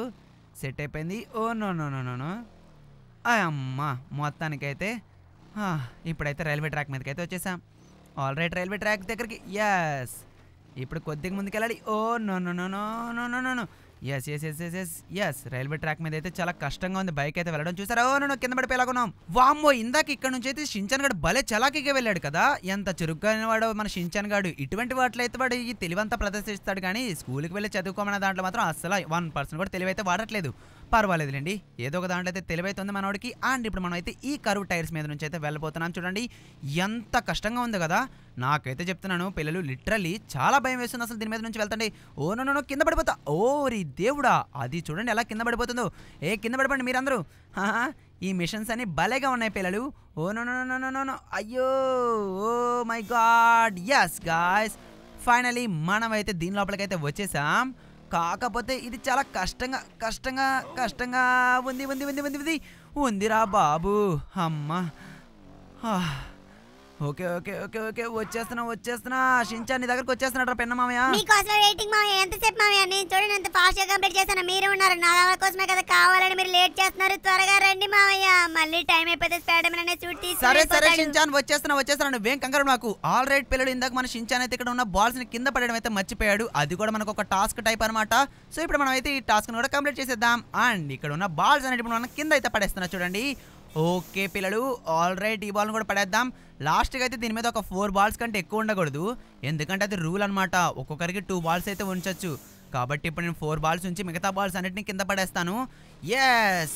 సెట్ అయిపోయింది oh no no no no no అమ్మా మొత్తానికైతే ఇప్పుడైతే రైల్వే ట్రాక్ మీదకైతే వచ్చేసాం ఆల్ రైట్ రైల్వే ట్రాక్ దగ్గరికి ఎస్ ఇప్పుడు కొద్దిగా వెళ్ళాలి oh no no no no no no no no yes yes yes yes yes yes railway track మీద అయితే చాలా కష్టంగా ఉంది బైక్ అయితే వెళ్ళడం చూసారా ఓ నేను కింద పడిపోయేలాగున్నాం వామ్మో ఇందాక ఇక్కడ నుంచి అయితే షించన్ గడు భలే చలాకీగా వెళ్ళాడు కదా ఎంత చురుగ్గా వాడు మన షించన్ గాడు ఇటువంటి అయితే వాడు ఈ తెలివంతా ప్రదర్శిస్తాడు కానీ స్కూల్కి వెళ్ళి చదువుకోమన్న దాంట్లో మాత్రం అసలు వన్ పర్సెంట్ కూడా తెలివైతే వాడట్లేదు పర్వాలేదులేండి ఏదో ఒక దాంట్లో అయితే తెలివైతుంది మనోడికి అండ్ ఇప్పుడు మనం అయితే ఈ కరువు టైర్స్ మీద నుంచి అయితే వెళ్ళిపోతున్నాం చూడండి ఎంత కష్టంగా ఉంది కదా నాకైతే చెప్తున్నాను పిల్లలు లిటరలీ చాలా భయం వేస్తుంది అసలు దీని మీద నుంచి వెళ్తండి ఓ నో కింద పడిపోతా ఓరి దేవుడా అది చూడండి ఎలా కింద పడిపోతుందో ఏ కింద పడిపోండి మీరందరూ ఈ మిషన్స్ అన్ని భలేగా ఉన్నాయి పిల్లలు oh no no no no no అయ్యో oh my god yes guys finally మనమైతే దీని లోపలికైతే వచ్చేసాం కాకపోతే ఇది చాలా కష్టంగా కష్టంగా కష్టంగా ఉంది ఉంది ఉంది ఉంది ఉంది ఉందిరా బాబు అమ్మ ఓకే ఓకే ఓకే ఓకే వచ్చేస్తున్నా వచ్చేస్తున్నా షించా నీ దగ్గరకు వచ్చేస్తున్నాడు పెన్న మామయ్య
మీకోసమే వెయిటింగ్ మామయ్య ఎంతసేపు మామయ్య నేను చూడండి ఎంత ఫాస్ట్ గా కంప్లీట్ చేశాను మీరు ఉన్నారు నా కోసమే కదా కావాలని మీరు లేట్ చేస్తున్నారు త్వరగా రండి మామయ్య మళ్ళీ టైం అయిపోతే స్పైడర్ అనే చూటి సరే సరే షించాన్
వచ్చేస్తున్నా వచ్చేస్తున్నాను వేం కంగారు నాకు ఆల్ రైట్ పిల్లడు ఇందాక మన షించాన్ అయితే ఇక్కడ ఉన్న బాల్స్ ని కింద పడడం అయితే మర్చిపోయాడు అది కూడా మనకు ఒక టాస్క్ టైప్ అనమాట సో ఇప్పుడు మనం అయితే ఈ టాస్క్ ని కూడా కంప్లీట్ చేసేద్దాం అండ్ ఇక్కడ ఉన్న బాల్స్ అనేటిప్పుడు మనం కింద అయితే పడేస్తున్నా చూడండి ఓకే పిల్లలు ఆల్ రైట్ ఈ బాల్ని కూడా పడేద్దాం లాస్ట్కి అయితే దీని మీద ఒక ఫోర్ బాల్స్ కంటే ఎక్కువ ఉండకూడదు ఎందుకంటే అది రూల్ అనమాట ఒక్కొక్కరికి టూ బాల్స్ అయితే ఉంచవచ్చు కాబట్టి ఇప్పుడు నేను ఫోర్ బాల్స్ ఉంచి మిగతా బాల్స్ అన్నింటినీ కింద పడేస్తాను ఏ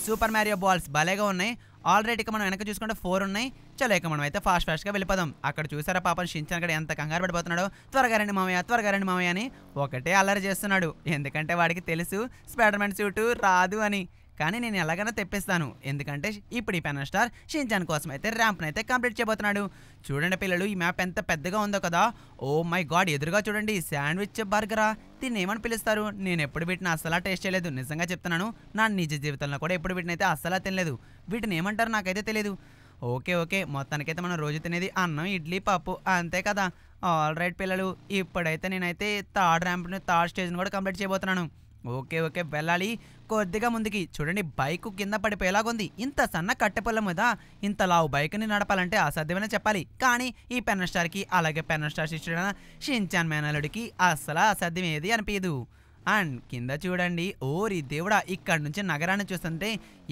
సూపర్ మ్యారియో బాల్స్ భలేగా ఉన్నాయి ఆల్రెడీ ఇక మనం వెనక చూసుకుంటే ఫోర్ ఉన్నాయి చలో ఇక మనం అయితే ఫాస్ట్ ఫాస్ట్గా వెళ్ళిపోదాం అక్కడ చూసారా పాపం షించాన్ అక్కడ ఎంత కంగారు పడిపోతున్నాడో త్వరగా రండి మామయ్య త్వరగా రండి మామయ్య అని ఒకటే అల్లరి చేస్తున్నాడు ఎందుకంటే వాడికి తెలుసు స్పైడర్మ్యాన్ సూటు రాదు అని కానీ నేను ఎలాగైనా తెప్పిస్తాను ఎందుకంటే ఇప్పుడు ఈ పెన్ స్టార్ షిన్చాన్ కోసం అయితే ర్యాంప్ను అయితే కంప్లీట్ చేయబోతున్నాడు చూడండి పిల్లలు ఈ మ్యాప్ ఎంత పెద్దగా ఉందో కదా ఓ మై గాడ్ ఎదురుగా చూడండి శాండ్విచ్ బర్గరా దీన్ని ఏమని పిలుస్తారు నేను ఎప్పుడు వీటిని అస్సలా టేస్ట్ చేయలేదు నిజంగా చెప్తున్నాను నా నిజ జీవితంలో కూడా ఎప్పుడు వీటిని అయితే అస్సలా తినలేదు వీటిని ఏమంటారు నాకైతే తెలియదు ఓకే ఓకే మొత్తానికైతే మనం రోజు తినేది అన్నం ఇడ్లీ పప్పు అంతే కదా ఆల్ రైట్ పిల్లలు ఇప్పుడైతే నేనైతే థర్డ్ ర్యాంప్ని థర్డ్ స్టేజ్ని కూడా కంప్లీట్ చేయబోతున్నాను ఓకే ఓకే వెళ్ళాలి కొద్దిగా ముందుకి చూడండి బైక్ కింద పడిపోయేలాగుంది ఇంత సన్న కట్టెపల్ల మీద ఇంత లావు బైక్ని నడపాలంటే అసాధ్యమైన చెప్పాలి కానీ ఈ పెన్న స్టార్కి అలాగే పెన్న స్టార్ శిష్యుడైన షిన్చాన్ మేనలుడికి అస్సలు అసాధ్యం ఏది అనిపించదు అండ్ కింద చూడండి ఓరి దేవుడా ఇక్కడ నుంచి నగరాన్ని చూస్తుంటే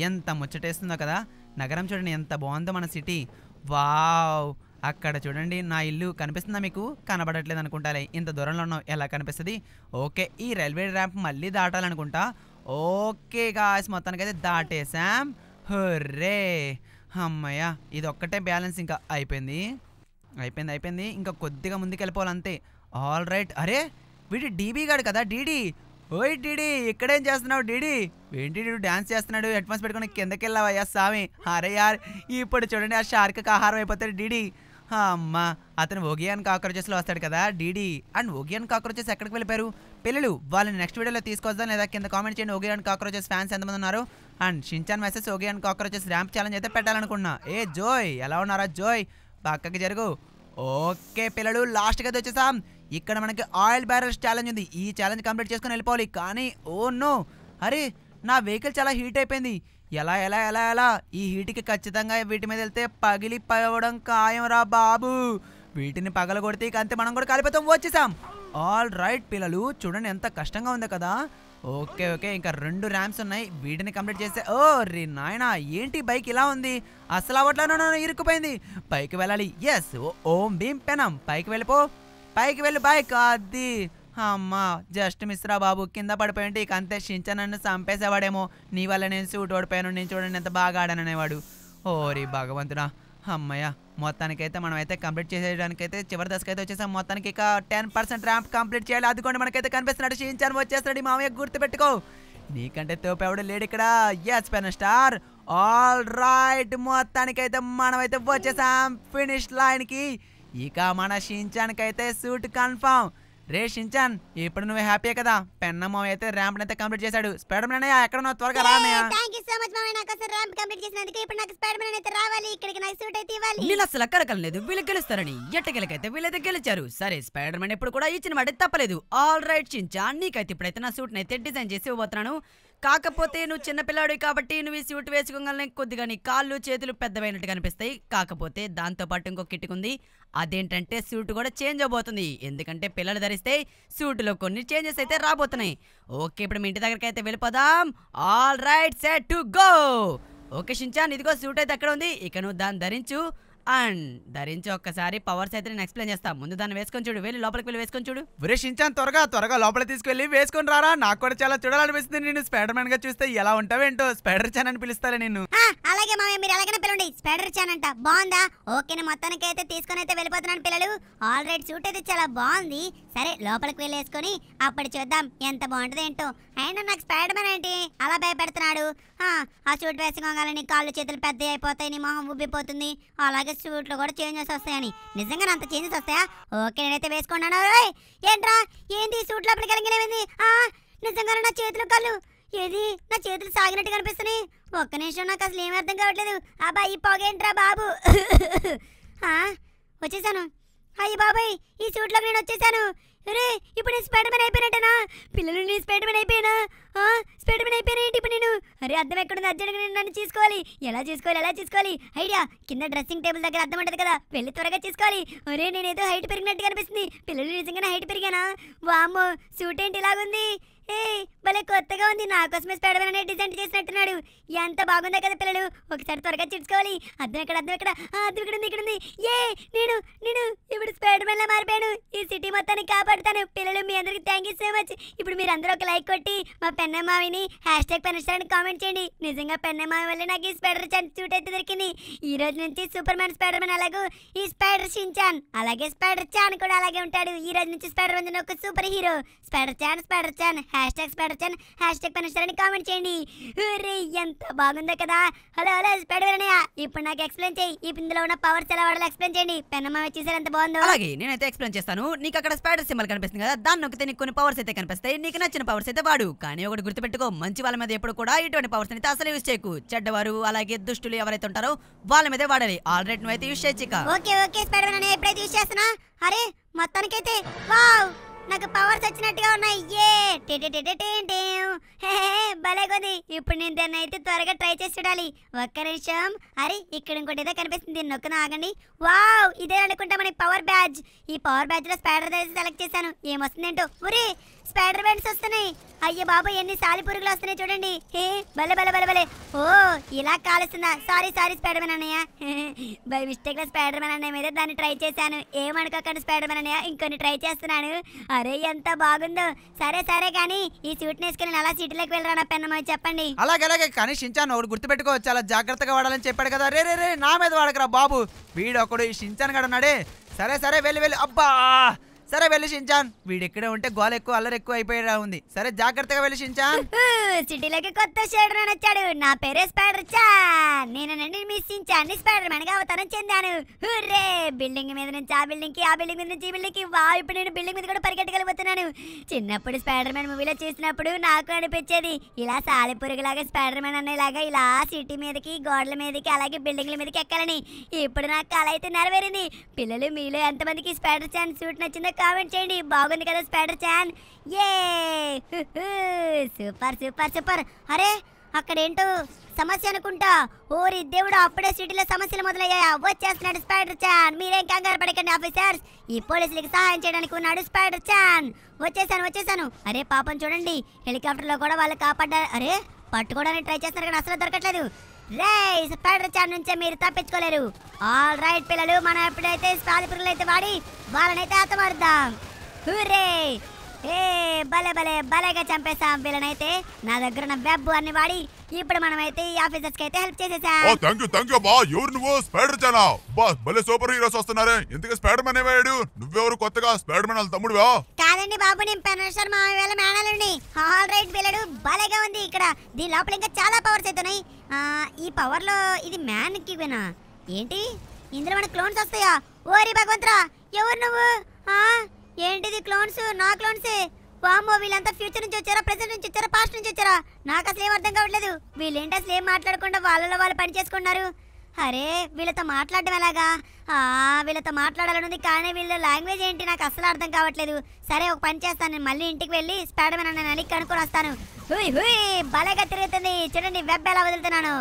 ఎంత ముచ్చటేస్తుందో కదా నగరం చూడండి ఎంత బాగుందో మన సిటీ వావ్ అక్కడ చూడండి నా ఇల్లు కనిపిస్తుందా మీకు కనబడట్లేదు అనుకుంటాలే ఇంత దూరంలో ఉన్నావు ఎలా కనిపిస్తుంది ఓకే ఈ రైల్వే ర్యాంప్ మళ్ళీ దాటాలనుకుంటా ఓకే కాస్ మొత్తానికైతే దాటేశాం హుర్రే అమ్మయ్య ఇది ఒక్కటే బ్యాలెన్స్ ఇంకా అయిపోయింది అయిపోయింది అయిపోయింది ఇంకా కొద్దిగా ముందుకు వెళ్ళిపోవాలి అంతే ఆల్ రైట్ అరే వీడి డీబీ గాడు కదా డీడీ ఓయ్ డీడీ ఇక్కడేం చేస్తున్నావు డీడీ ఏంటి డీడు డ్యాన్స్ చేస్తున్నాడు హెడ్ఫోన్స్ పెట్టుకుని కిందకి వెళ్ళావయ్యా స్వామి అరే యార్ ఇప్పుడు చూడండి ఆ షార్క్కి ఆహారం అయిపోతాడు డీడీ అమ్మా అతను ఒగియాన్ కాక్రోచెస్లో వస్తాడు కదా డీడీ అండ్ ఒగియాన్ కాక్రోచెస్ ఎక్కడికి వెళ్ళిపోయారు పిల్లలు వాళ్ళని నెక్స్ట్ వీడియోలో తీసుకొస్తాను లేదా కింద కామెంట్ చేయండి ఒగియాన్ కాక్రోచెస్ ఫ్యాన్స్ ఎంతమంది ఉన్నారు అండ్ షించాన్ మెసెస్ ఒగియాన్ కాక్రోచెస్ ర్యాంప్ ఛాలెంజ్ అయితే పెట్టాలనుకున్నా ఏ జోయ్ ఎలా ఉన్నారా జోయ్ పక్కకి జరుగు ఓకే పిల్లలు లాస్ట్కి అయితే వచ్చేసాం ఇక్కడ మనకి ఆయిల్ బ్యారల్స్ ఛాలెంజ్ ఉంది ఈ ఛాలెంజ్ కంప్లీట్ చేసుకుని వెళ్ళిపోవాలి కానీ ఓ నో అరే నా వెహికల్ చాలా హీట్ అయిపోయింది ఎలా ఎలా ఎలా ఎలా ఈ హీట్కి ఖచ్చితంగా వీటి మీద వెళ్తే పగిలిపోవడం ఖాయం రా బాబు వీటిని పగలగొడితే అంతే మనం కూడా కాలిపోతాం వచ్చేసాం ఆల్ రైట్ పిల్లలు చూడండి ఎంత కష్టంగా ఉంది కదా ఓకే ఓకే ఇంకా రెండు ర్యామ్స్ ఉన్నాయి వీటిని కంప్లీట్ చేస్తే ఓ రే నాయన ఏంటి బైక్ ఇలా ఉంది అసలు అవట్లోనూ ఇరుక్కుపోయింది పైకి వెళ్ళాలి ఎస్ ఓం భీం పెనం పైకి వెళ్ళిపో పైకి వెళ్ళి బైక్ అది అమ్మా జస్ట్ మిశ్రా బాబు కింద పడిపోయింటే ఇక అంతే నన్ను చంపేసేవాడేమో నీ వల్ల నేను సూట్ ఓడిపోయాను నేను చూడండి ఎంత బాగా ఆడాననేవాడు ఓరే భగవంతుడా అమ్మయ్య మొత్తానికైతే మనం అయితే కంప్లీట్ చేసేయడానికైతే చివరి దశకు అయితే వచ్చేసాం మొత్తానికి ఇక టెన్ పర్సెంట్ ర్యాంప్ కంప్లీట్ చేయాలి అదుకోండి మనకైతే కనిపిస్తున్నాడు చీంచాను వచ్చేస్తాడు మామయ్య గుర్తుపెట్టుకో నీకంటే తోపేవాడు లేడు ఇక్కడ yes Pen Star all right మొత్తానికైతే మనమైతే వచ్చేసాం ఫినిష్ లైన్కి ఇక మన షించానికైతే సూట్ కన్ఫామ్ రే షించాన్ ఇప్పుడు నువ్వు హ్యాపీయే కదా పెన్న మామ అయితే ర్యాంప్ అయితే కంప్లీట్ చేశాడు స్పైడర్ మ్యాన్ అయ్యా ఎక్కడ ఉన్నావు త్వరగా రా
థాంక్యూ సో మచ్ మామ నాకు అసలు ర్యాంప్ కంప్లీట్ చేసినందుకు ఇప్పుడు నాకు స్పైడర్ మ్యాన్ అయితే రావాలి ఇక్కడికి నాకు
సూట్ అయితే ఇవ్వాలి నేను అసలు
లేదు వీళ్ళు గెలుస్తారని ఎట్ట గెలకైతే వీళ్ళైతే గెలిచారు సరే స్పైడర్ మ్యాన్ ఇప్పుడు కూడా ఇచ్చిన మాట తప్పలేదు ఆల్ రైట్ షించాన్ నీకైతే ఇప్పుడైతే నా సూట్ నైతే డిజైన్ చేసి ఇవ్వబోతున్నాను కాకపోతే నువ్వు చిన్నపిల్లాడు కాబట్టి నువ్వు ఈ సూట్ వేసుకోగలనే కొద్దిగా నీ కాళ్ళు చేతులు పెద్దవైనట్టు కనిపిస్తాయి కాకపోతే దాంతోపాటు ఇంకో కిట్టుకు ఉంది అదేంటంటే సూట్ కూడా చేంజ్ అవబోతుంది ఎందుకంటే పిల్లలు ధరిస్తే సూట్లో కొన్ని చేంజెస్ అయితే రాబోతున్నాయి ఓకే ఇప్పుడు మీ ఇంటి దగ్గరికి అయితే వెళ్ళిపోదాం all right set to go okay Shinchan ఇదిగో సూట్ అయితే అక్కడ ఉంది ఇక నువ్వు దాన్ని ధరించు అండ్ ధరించి ఒక్కసారి పవర్స్ అయితే నేను ఎక్స్ప్లెయిన్ చేస్తాను ముందు దాన్ని వేసుకొని చూడు వెళ్ళి లోపలికి వెళ్ళి వేసుకొని చూడు
వృషించాను త్వరగా త్వరగా లోపల తీసుకెళ్ళి వేసుకొని రారా నాకు కూడా చాలా చూడాలనిపిస్తుంది నేను స్పైడర్ మ్యాన్ గా చూస్తే ఎలా ఉంటావేంటో స్పైడర్
చాన్ అని పిలుస్తారా నేను అలాగే మామయ్య మీరు ఎలాగైనా పిలవండి స్పైడర్ చాన్ అంట బాగుందా ఓకే మొత్తానికి అయితే తీసుకొని అయితే వెళ్ళిపోతున్నాను పిల్లలు ఆల్రెడీ రైట్ సూట్ అయితే చాలా బాగుంది సరే లోపలికి వెళ్ళేసుకొని అప్పుడు చూద్దాం ఎంత ఏంటో అయినా నాకు స్పైడర్మన్ ఏంటి అలా భయపెడుతున్నాడు ఆ సూట్ వేసుకోగలని కాళ్ళు చేతులు పెద్ద అయిపోతాయి నీ మొహం ఉబ్బిపోతుంది అలాగే సూట్లు కూడా చేంజెస్ వస్తాయని నిజంగా అంత చేంజెస్ వస్తాయా ఓకే నేనైతే వేసుకున్నాను ఏంట్రా ఏంది సూట్ లోపలికి వెళ్ళినవి నిజంగా నా చేతులు కళ్ళు ఏది నా చేతులు సాగినట్టు కనిపిస్తున్నాయి ఒక్క నిమిషం నాకు అసలు ఏమీ అర్థం కావట్లేదు అబ్బా ఈ పొగ ఏంట్రా బాబు (laughs) వచ్చేసాను అయ్యి బాబాయ్ ఈ సూట్లోకి నేను వచ్చేసాను అరే ఇప్పుడు నేను స్పైడర్ మ్యాన్ అయిపోయినట్టేనా పిల్లలు నేను స్పైడర్ మ్యాన్ అయిపోయినా స్పీడ్ మీద అయిపోయినాయి ఇప్పుడు నేను అరే అర్థం ఎక్కడుంది అర్జెంట్గా నేను నన్ను చేసుకోవాలి ఎలా చేసుకోవాలి ఎలా చేసుకోవాలి ఐడియా కింద డ్రెస్సింగ్ టేబుల్ దగ్గర అర్థం ఉంటుంది కదా వెళ్ళి త్వరగా చేసుకోవాలి ఒరే నేనేదో హైట్ పెరిగినట్టుగా అనిపిస్తుంది పిల్లలు నిజంగానే హైట్ పెరిగానా వామ్మో సూట్ ఏంటి ఇలాగుంది ఏ భలే కొత్తగా ఉంది నా కోసమే స్పైడర్ అనే డిజైన్ చేసినట్టున్నాడు ఎంత బాగుందో కదా పిల్లలు ఒకసారి త్వరగా చూసుకోవాలి అర్థం ఎక్కడ అర్థం ఎక్కడ అద్దం ఇక్కడ ఉంది ఇక్కడ ఉంది ఏ నేను నేను ఇప్పుడు స్పైడర్ మ్యాన్ లా మారిపోయాను ఈ సిటీ మొత్తాన్ని కాపాడుతాను పిల్లలు మీ అందరికి థ్యాంక్ యూ సో మచ్ ఇప్పుడు మీరు అందరూ ఒక లైక్ కొట్టి మా పెన్నమావిని హ్యాష్ ట్యాగ్ పెన్స్టార్ కామెంట్ చేయండి నిజంగా పెన్నమావి వల్ల నాకు ఈ స్పైడర్ చాన్ సూట్ అయితే దొరికింది ఈ రోజు నుంచి సూపర్ మ్యాన్ స్పైడర్ మ్యాన్ అలాగే ఈ స్పైడర్ షించాన్ అలాగే స్పైడర్ చాన్ కూడా అలాగే ఉంటాడు ఈ రోజు నుంచి స్పైడర్ మ్యాన్ ఒక super hero Spider chan Spider chan hash tag Spider chan hash tag Penstar comment చేయండి ఎంత బాగుందో కదా హలో హలో స్పైడర్ అనయ్య ఇప్పుడు నాకు ఎక్స్ప్లెయిన్ చేయి ఈ పిందులో ఉన్న పవర్స్ ఎలా వాడాలి ఎక్స్ప్లెయిన్ చేయండి పెన్నమావి వచ్చేసారు ఎంత బాగుందో అలాగే నేనైతే ఎక్స్ప్లెయిన్ చేస్తాను నీకు అక్కడ స్పైడర్ సింబల్ కనిపిస్తుంది కదా దాన్ని నొక్కితే నీకు కొన్ని
పవర్స్ అయితే కనిపిస్తాయి నీకు నచ్చిన పవర్స్ అయితే వాడు కానీ ఒకటి గుర్తుపెట్టుకో మంచి వాళ్ళ మీద ఎప్పుడు కూడా ఇటువంటి పవర్స్ అయితే అసలు యూజ్ చేయకు చెడ్డవారు అలాగే దుష్టులు ఎవరైతే ఉంటారో వాళ్ళ మీదే వాడాలి ఆల్రెడీ నువ్వైతే యూజ్ చేయొచ్చు
ఓకే ఓకే స్పైడర్ మ్యాన్ ఎప్పుడైతే యూజ్ చేస్తున్నా అరే మొత్తానికైతే వావ్ నాకు పవర్స్ వచ్చినట్టుగా ఉన్నాయి భలే కొద్ది ఇప్పుడు నేను దాన్ని అయితే త్వరగా ట్రై చేసి చూడాలి ఒక్క నిమిషం అరే ఇక్కడ ఇంకోటి ఏదో కనిపిస్తుంది దీన్ని నొక్కున ఆగండి వావ్ ఇదే అనుకుంటా పవర్ బ్యాజ్ ఈ పవర్ బ్యాజ్ లో స్పైడర్ సెలెక్ట్ చేశాను ఏంటో ఒరే స్పైడర్ బ్యాన్స్ వస్తున్నాయి అయ్యో బాబు ఎన్ని సాలి పురుగులు వస్తున్నాయి చూడండి హే బలే బలే బలే ఓ ఇలా కాలుస్తుందా సారీ సారీ స్పైడర్ మ్యాన్ అన్నయ్య (laughs) బై మిస్టేక్ లో స్పైడర్ మ్యాన్ అన్నయ్య మీద దాన్ని ట్రై చేశాను ఏమనుకోకండి స్పైడర్ మ్యాన్ అన్నయ్య ఇంకొన్ని ట్రై చేస్తున్నాను అరే ఎంత బాగుందో సరే సరే కానీ ఈ సూట్ నేసుకుని అలా సిటీలోకి వెళ్ళరా నా చెప్పండి అలాగే అలాగే కానీ షించాన్
ఒకటి గుర్తుపెట్టుకో చాలా జాగ్రత్తగా వాడాలని చెప్పాడు కదా రే రే నా మీద వాడకరా బాబు వీడు ఒకడు షించాన్ గడ ఉన్నాడే సరే సరే వెళ్ళి వెళ్ళి అబ్బా సరే వెళ్ళి షించాన్ ఉంటే గోల ఎక్కువ అల్లరి
ఎక్కువ అయిపోయేలా ఉంది సరే జాగ్రత్తగా వెళ్ళి షించాన్ (laughs) సిటీలోకి కొత్త షేడర్ వచ్చాడు నా పేరే స్పైడర్ చాన్ నేనండి నన్ను షించాన్ స్పైడర్ మ్యాన్ గా అవతారం చెందాను హుర్రే బిల్డింగ్ మీద నుంచి ఆ బిల్డింగ్ కి ఆ బిల్డింగ్ మీద నుంచి ఈ బిల్డింగ్ కి వా ఇప్పుడు నేను బిల్డింగ్ మీద కూడా పరిగెట్టగలిగిపోతున్నాను చిన్నప్పుడు స్పైడర్ మ్యాన్ మూవీలో చూసినప్పుడు నాకు అనిపించేది ఇలా పురుగులాగా స్పైడర్ మ్యాన్ అనేలాగా ఇలా సిటీ మీదకి గోడల మీదకి అలాగే బిల్డింగ్ల మీదకి ఎక్కాలని ఇప్పుడు నాకు కళ అయితే నెరవేరింది పిల్లలు మీలో ఎంతమందికి స్పైడర్ చాన్ సూట్ నచ్చిందో కామెంట్ చేయండి బాగుంది కదా స్పైడర్ చాన్ ఏ (laughs) సూపర్ సూపర్ సూపర్ అరే అక్కడేంటో సమస్య అనుకుంటా ఓరి దేవుడు అప్పుడే సిటీలో సమస్యలు మొదలయ్యాయా వచ్చేస్తున్నాడు స్పైడర్ చాన్ మీరేం కంగారు పడకండి ఆఫీసర్స్ ఈ పోలీసులకి సహాయం చేయడానికి ఉన్నాడు స్పైడర్ చాన్ వచ్చేసాను వచ్చేసాను అరే పాపం చూడండి హెలికాప్టర్లో కూడా వాళ్ళు కాపాడారు అరే పట్టుకోవడానికి ట్రై చేస్తున్నారు కానీ అసలు దొరకట్లేదు రేయ్ స్పైడర్ చాట్ నుంచే మీరు తప్పించుకోలేరు ఆల్ రైట్ పిల్లలు మనం ఎప్పుడైతే స్పాలి అయితే వాడి వాళ్ళనైతే హతమారుద్దాం హురే ఏ భలే భలే భలేగా చంపేశాం వీళ్ళనైతే నా దగ్గర ఉన్న వెబ్ అన్ని వాడి ఇప్పుడు మనం అయితే ఈ ఆఫీసర్స్ కి అయితే హెల్ప్ చేసేసాం ఓ
థాంక్యూ థాంక్యూ బా ఎవరు నువ్వు స్పైడర్ చానా బా భలే సూపర్ హీరోస్ వస్తున్నారే ఇంతకీ స్పైడర్ మ్యాన్ ఏమయ్యాడు నువ్వెవరు కొత్తగా స్పైడర్ మ్యాన్ వాళ్ళ తమ్ముడువా
కాదండి బాబు నేను పెనర్ శర్మ వేళ మేనాలండి ఆల్ రైట్ వీళ్ళడు భలేగా ఉంది ఇక్కడ దీని లోపల ఇంకా చాలా పవర్స్ అవుతున్నాయి ఈ పవర్లో ఇది మ్యాన్ కివేనా ఏంటి ఇందులో మన క్లోన్స్ వస్తాయా ఓరి భగవంతరా ఎవరు నువ్వు ఏంటిది క్లోన్స్ నా క్లోన్సే వామ్మో వీళ్ళంతా ఫ్యూచర్ నుంచి వచ్చారా ప్రెసెంట్ నుంచి వచ్చారా పాస్ట్ నుంచి వచ్చారా నాకు అసలు ఏం అర్థం కావట్లేదు వీళ్ళేంటి అసలు ఏం మాట్లాడకుండా వాళ్ళలో వాళ్ళు పని చేసుకున్నారు అరే వీళ్ళతో మాట్లాడడం ఎలాగా వీళ్ళతో మాట్లాడాలనుంది కానీ వీళ్ళ లాంగ్వేజ్ ఏంటి నాకు అసలు అర్థం కావట్లేదు సరే ఒక పని చేస్తాను నేను మళ్ళీ ఇంటికి వెళ్ళి స్పైడర్ మ్యాన్ నలికి కనుక్కొని వస్తాను హుయ్ హుయ్ భలేగా తిరుగుతుంది చూడండి వెబ్ ఎలా వదులుతున్నాను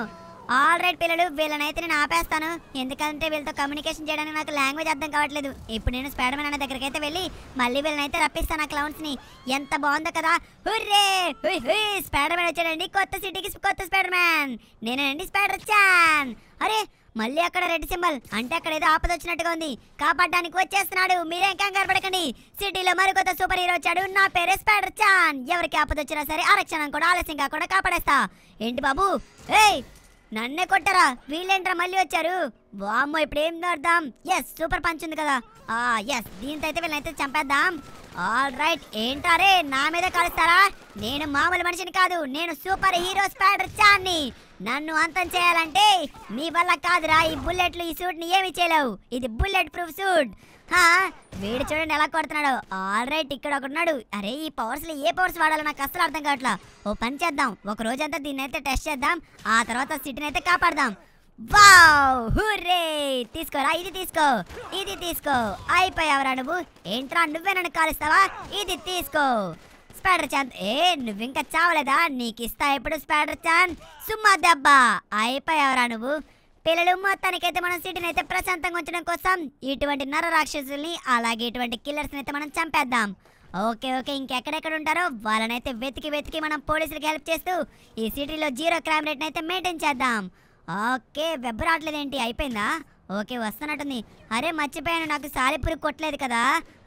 ఆల్ రైట్ పిల్లలు వీళ్ళనైతే నేను ఆపేస్తాను ఎందుకంటే వీళ్ళతో కమ్యూనికేషన్ చేయడానికి నాకు లాంగ్వేజ్ అర్థం కావట్లేదు ఇప్పుడు నేను స్పైడర్మెన్ అన్న దగ్గరికి అయితే వెళ్ళి మళ్ళీ వీళ్ళనైతే రప్పిస్తాను ఆ ని ఎంత బాగుందో కదా హుర్రే స్పైడర్మెన్ వచ్చాడండి కొత్త సిటీకి కొత్త మ్యాన్ నేనేనండి స్పైడర్ చాన్ అరే మళ్ళీ అక్కడ రెడ్ సింబల్ అంటే అక్కడ ఏదో ఆపద వచ్చినట్టుగా ఉంది కాపాడడానికి వచ్చేస్తున్నాడు మీరేం కంగారు పడకండి సిటీలో మరికొత్త సూపర్ హీరో వచ్చాడు నా పేరే స్పైడర్ చాన్ ఎవరికి ఆపద వచ్చినా సరే ఆరక్షణ కూడా ఆలస్యం కాకుండా కాపాడేస్తా ఏంటి బాబు ఏయ్ నన్నే కొట్టరా వీళ్ళేంట్రా మళ్ళీ వచ్చారు బామ్మో ఇప్పుడు ఏం దొరుకుతాం ఎస్ సూపర్ పంచ్ ఉంది కదా ఆ ఎస్ దీంతో అయితే వీళ్ళైతే చంపేద్దాం ఆల్ రైట్ ఏంటారే నా మీద కలుస్తారా నేను మామూలు మనిషిని కాదు నేను సూపర్ హీరో స్పైడర్ చాన్ని నన్ను అంతం చేయాలంటే మీ వల్ల కాదురా ఈ బుల్లెట్లు ఈ సూట్ని ఏమి చేయలేవు ఇది బుల్లెట్ ప్రూఫ్ సూట్ వీడు చూడండి ఎలా కొడుతున్నాడు ఆల్ రైట్ ఇక్కడ ఒకడున్నాడు అరే ఈ పవర్స్ ఏ పవర్స్ వాడాలో నాకు అసలు అర్థం కావట్లా ఓ పని చేద్దాం ఒక రోజంతా దీన్ని అయితే టెస్ట్ చేద్దాం ఆ తర్వాత సిటీని అయితే కాపాడదాం వావ్ తీసుకోరా ఇది తీసుకో ఇది తీసుకో అయిపోయావరా నువ్వు ఏంట్రా నువ్వే నన్ను కాలుస్తావా ఇది తీసుకో స్పైడర్ చాంద్ ఏ నువ్వు ఇంకా చావలేదా నీకు ఇస్తా ఎప్పుడు స్పైడర్ చాంద్ సుమ్మా దెబ్బ అయిపోయావరా నువ్వు పిల్లలు మొత్తానికైతే మనం సిటీని అయితే ప్రశాంతంగా ఉంచడం కోసం ఇటువంటి నర రాక్షసుల్ని అలాగే ఇటువంటి కిల్లర్స్ని అయితే మనం చంపేద్దాం ఓకే ఓకే ఇంకెక్కడెక్కడ ఉంటారో వాళ్ళనైతే వెతికి వెతికి మనం పోలీసులకు హెల్ప్ చేస్తూ ఈ సిటీలో జీరో క్రైమ్ రేట్ని అయితే మెయింటైన్ చేద్దాం ఓకే వెబ్ అయిపోయిందా ఓకే వస్తున్నట్టుంది అరే మర్చిపోయాను నాకు సాలిపురి కొట్టలేదు కదా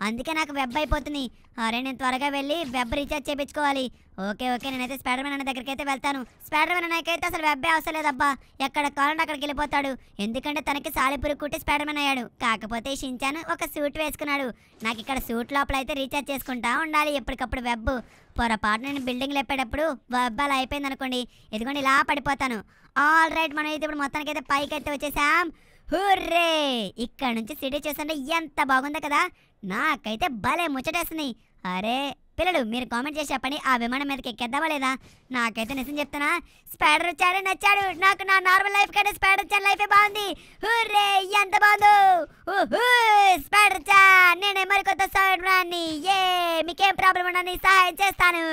అందుకే నాకు వెబ్ అయిపోతుంది అరే నేను త్వరగా వెళ్ళి వెబ్ రీఛార్జ్ చేయించుకోవాలి ఓకే ఓకే నేనైతే స్పైడర్ మ్యాన్ అన్న దగ్గరికి అయితే వెళ్తాను స్పైడర్ మ్యాన్ అయితే అసలు వెబ్బే అవసరం లేదబ్బా ఎక్కడ కాలం అక్కడికి వెళ్ళిపోతాడు ఎందుకంటే తనకి సాలిపురి కుట్టి స్పైడర్ మ్యాన్ అయ్యాడు కాకపోతే షించాను ఒక సూట్ వేసుకున్నాడు నాకు ఇక్కడ సూట్ లోపల అయితే రీఛార్జ్ చేసుకుంటా ఉండాలి ఎప్పటికప్పుడు వెబ్ పొరపాటున నేను బిల్డింగ్ లేపేటప్పుడు వెబ్ అలా అయిపోయింది అనుకోండి ఇదిగోండి ఇలా పడిపోతాను ఆల్ రైట్ మనం అయితే ఇప్పుడు మొత్తానికి అయితే పైకి అయితే వచ్చేసాం హుర్రే ఇక్కడ నుంచి సిటీ చేస్తుంటే ఎంత బాగుందో కదా నాకైతే భలే ముచ్చటేస్తుంది అరే పిల్లలు మీరు కామెంట్ చేసి చెప్పండి ఆ విమానం మీదకి ఎక్కేద్దామా లేదా నాకైతే నిజం చెప్తానా స్పైడర్ వచ్చాడు నచ్చాడు నాకు నా నార్మల్ లైఫ్ కంటే స్పైడర్ చాన్ లైఫే బాగుంది హుర్రే ఎంత బాగుంది స్పైడర్ చాన్ నేనే మరికొత్త స్పైడర్ ఏ మీకేం ప్రాబ్లం ఉండని సహాయం చేస్తాను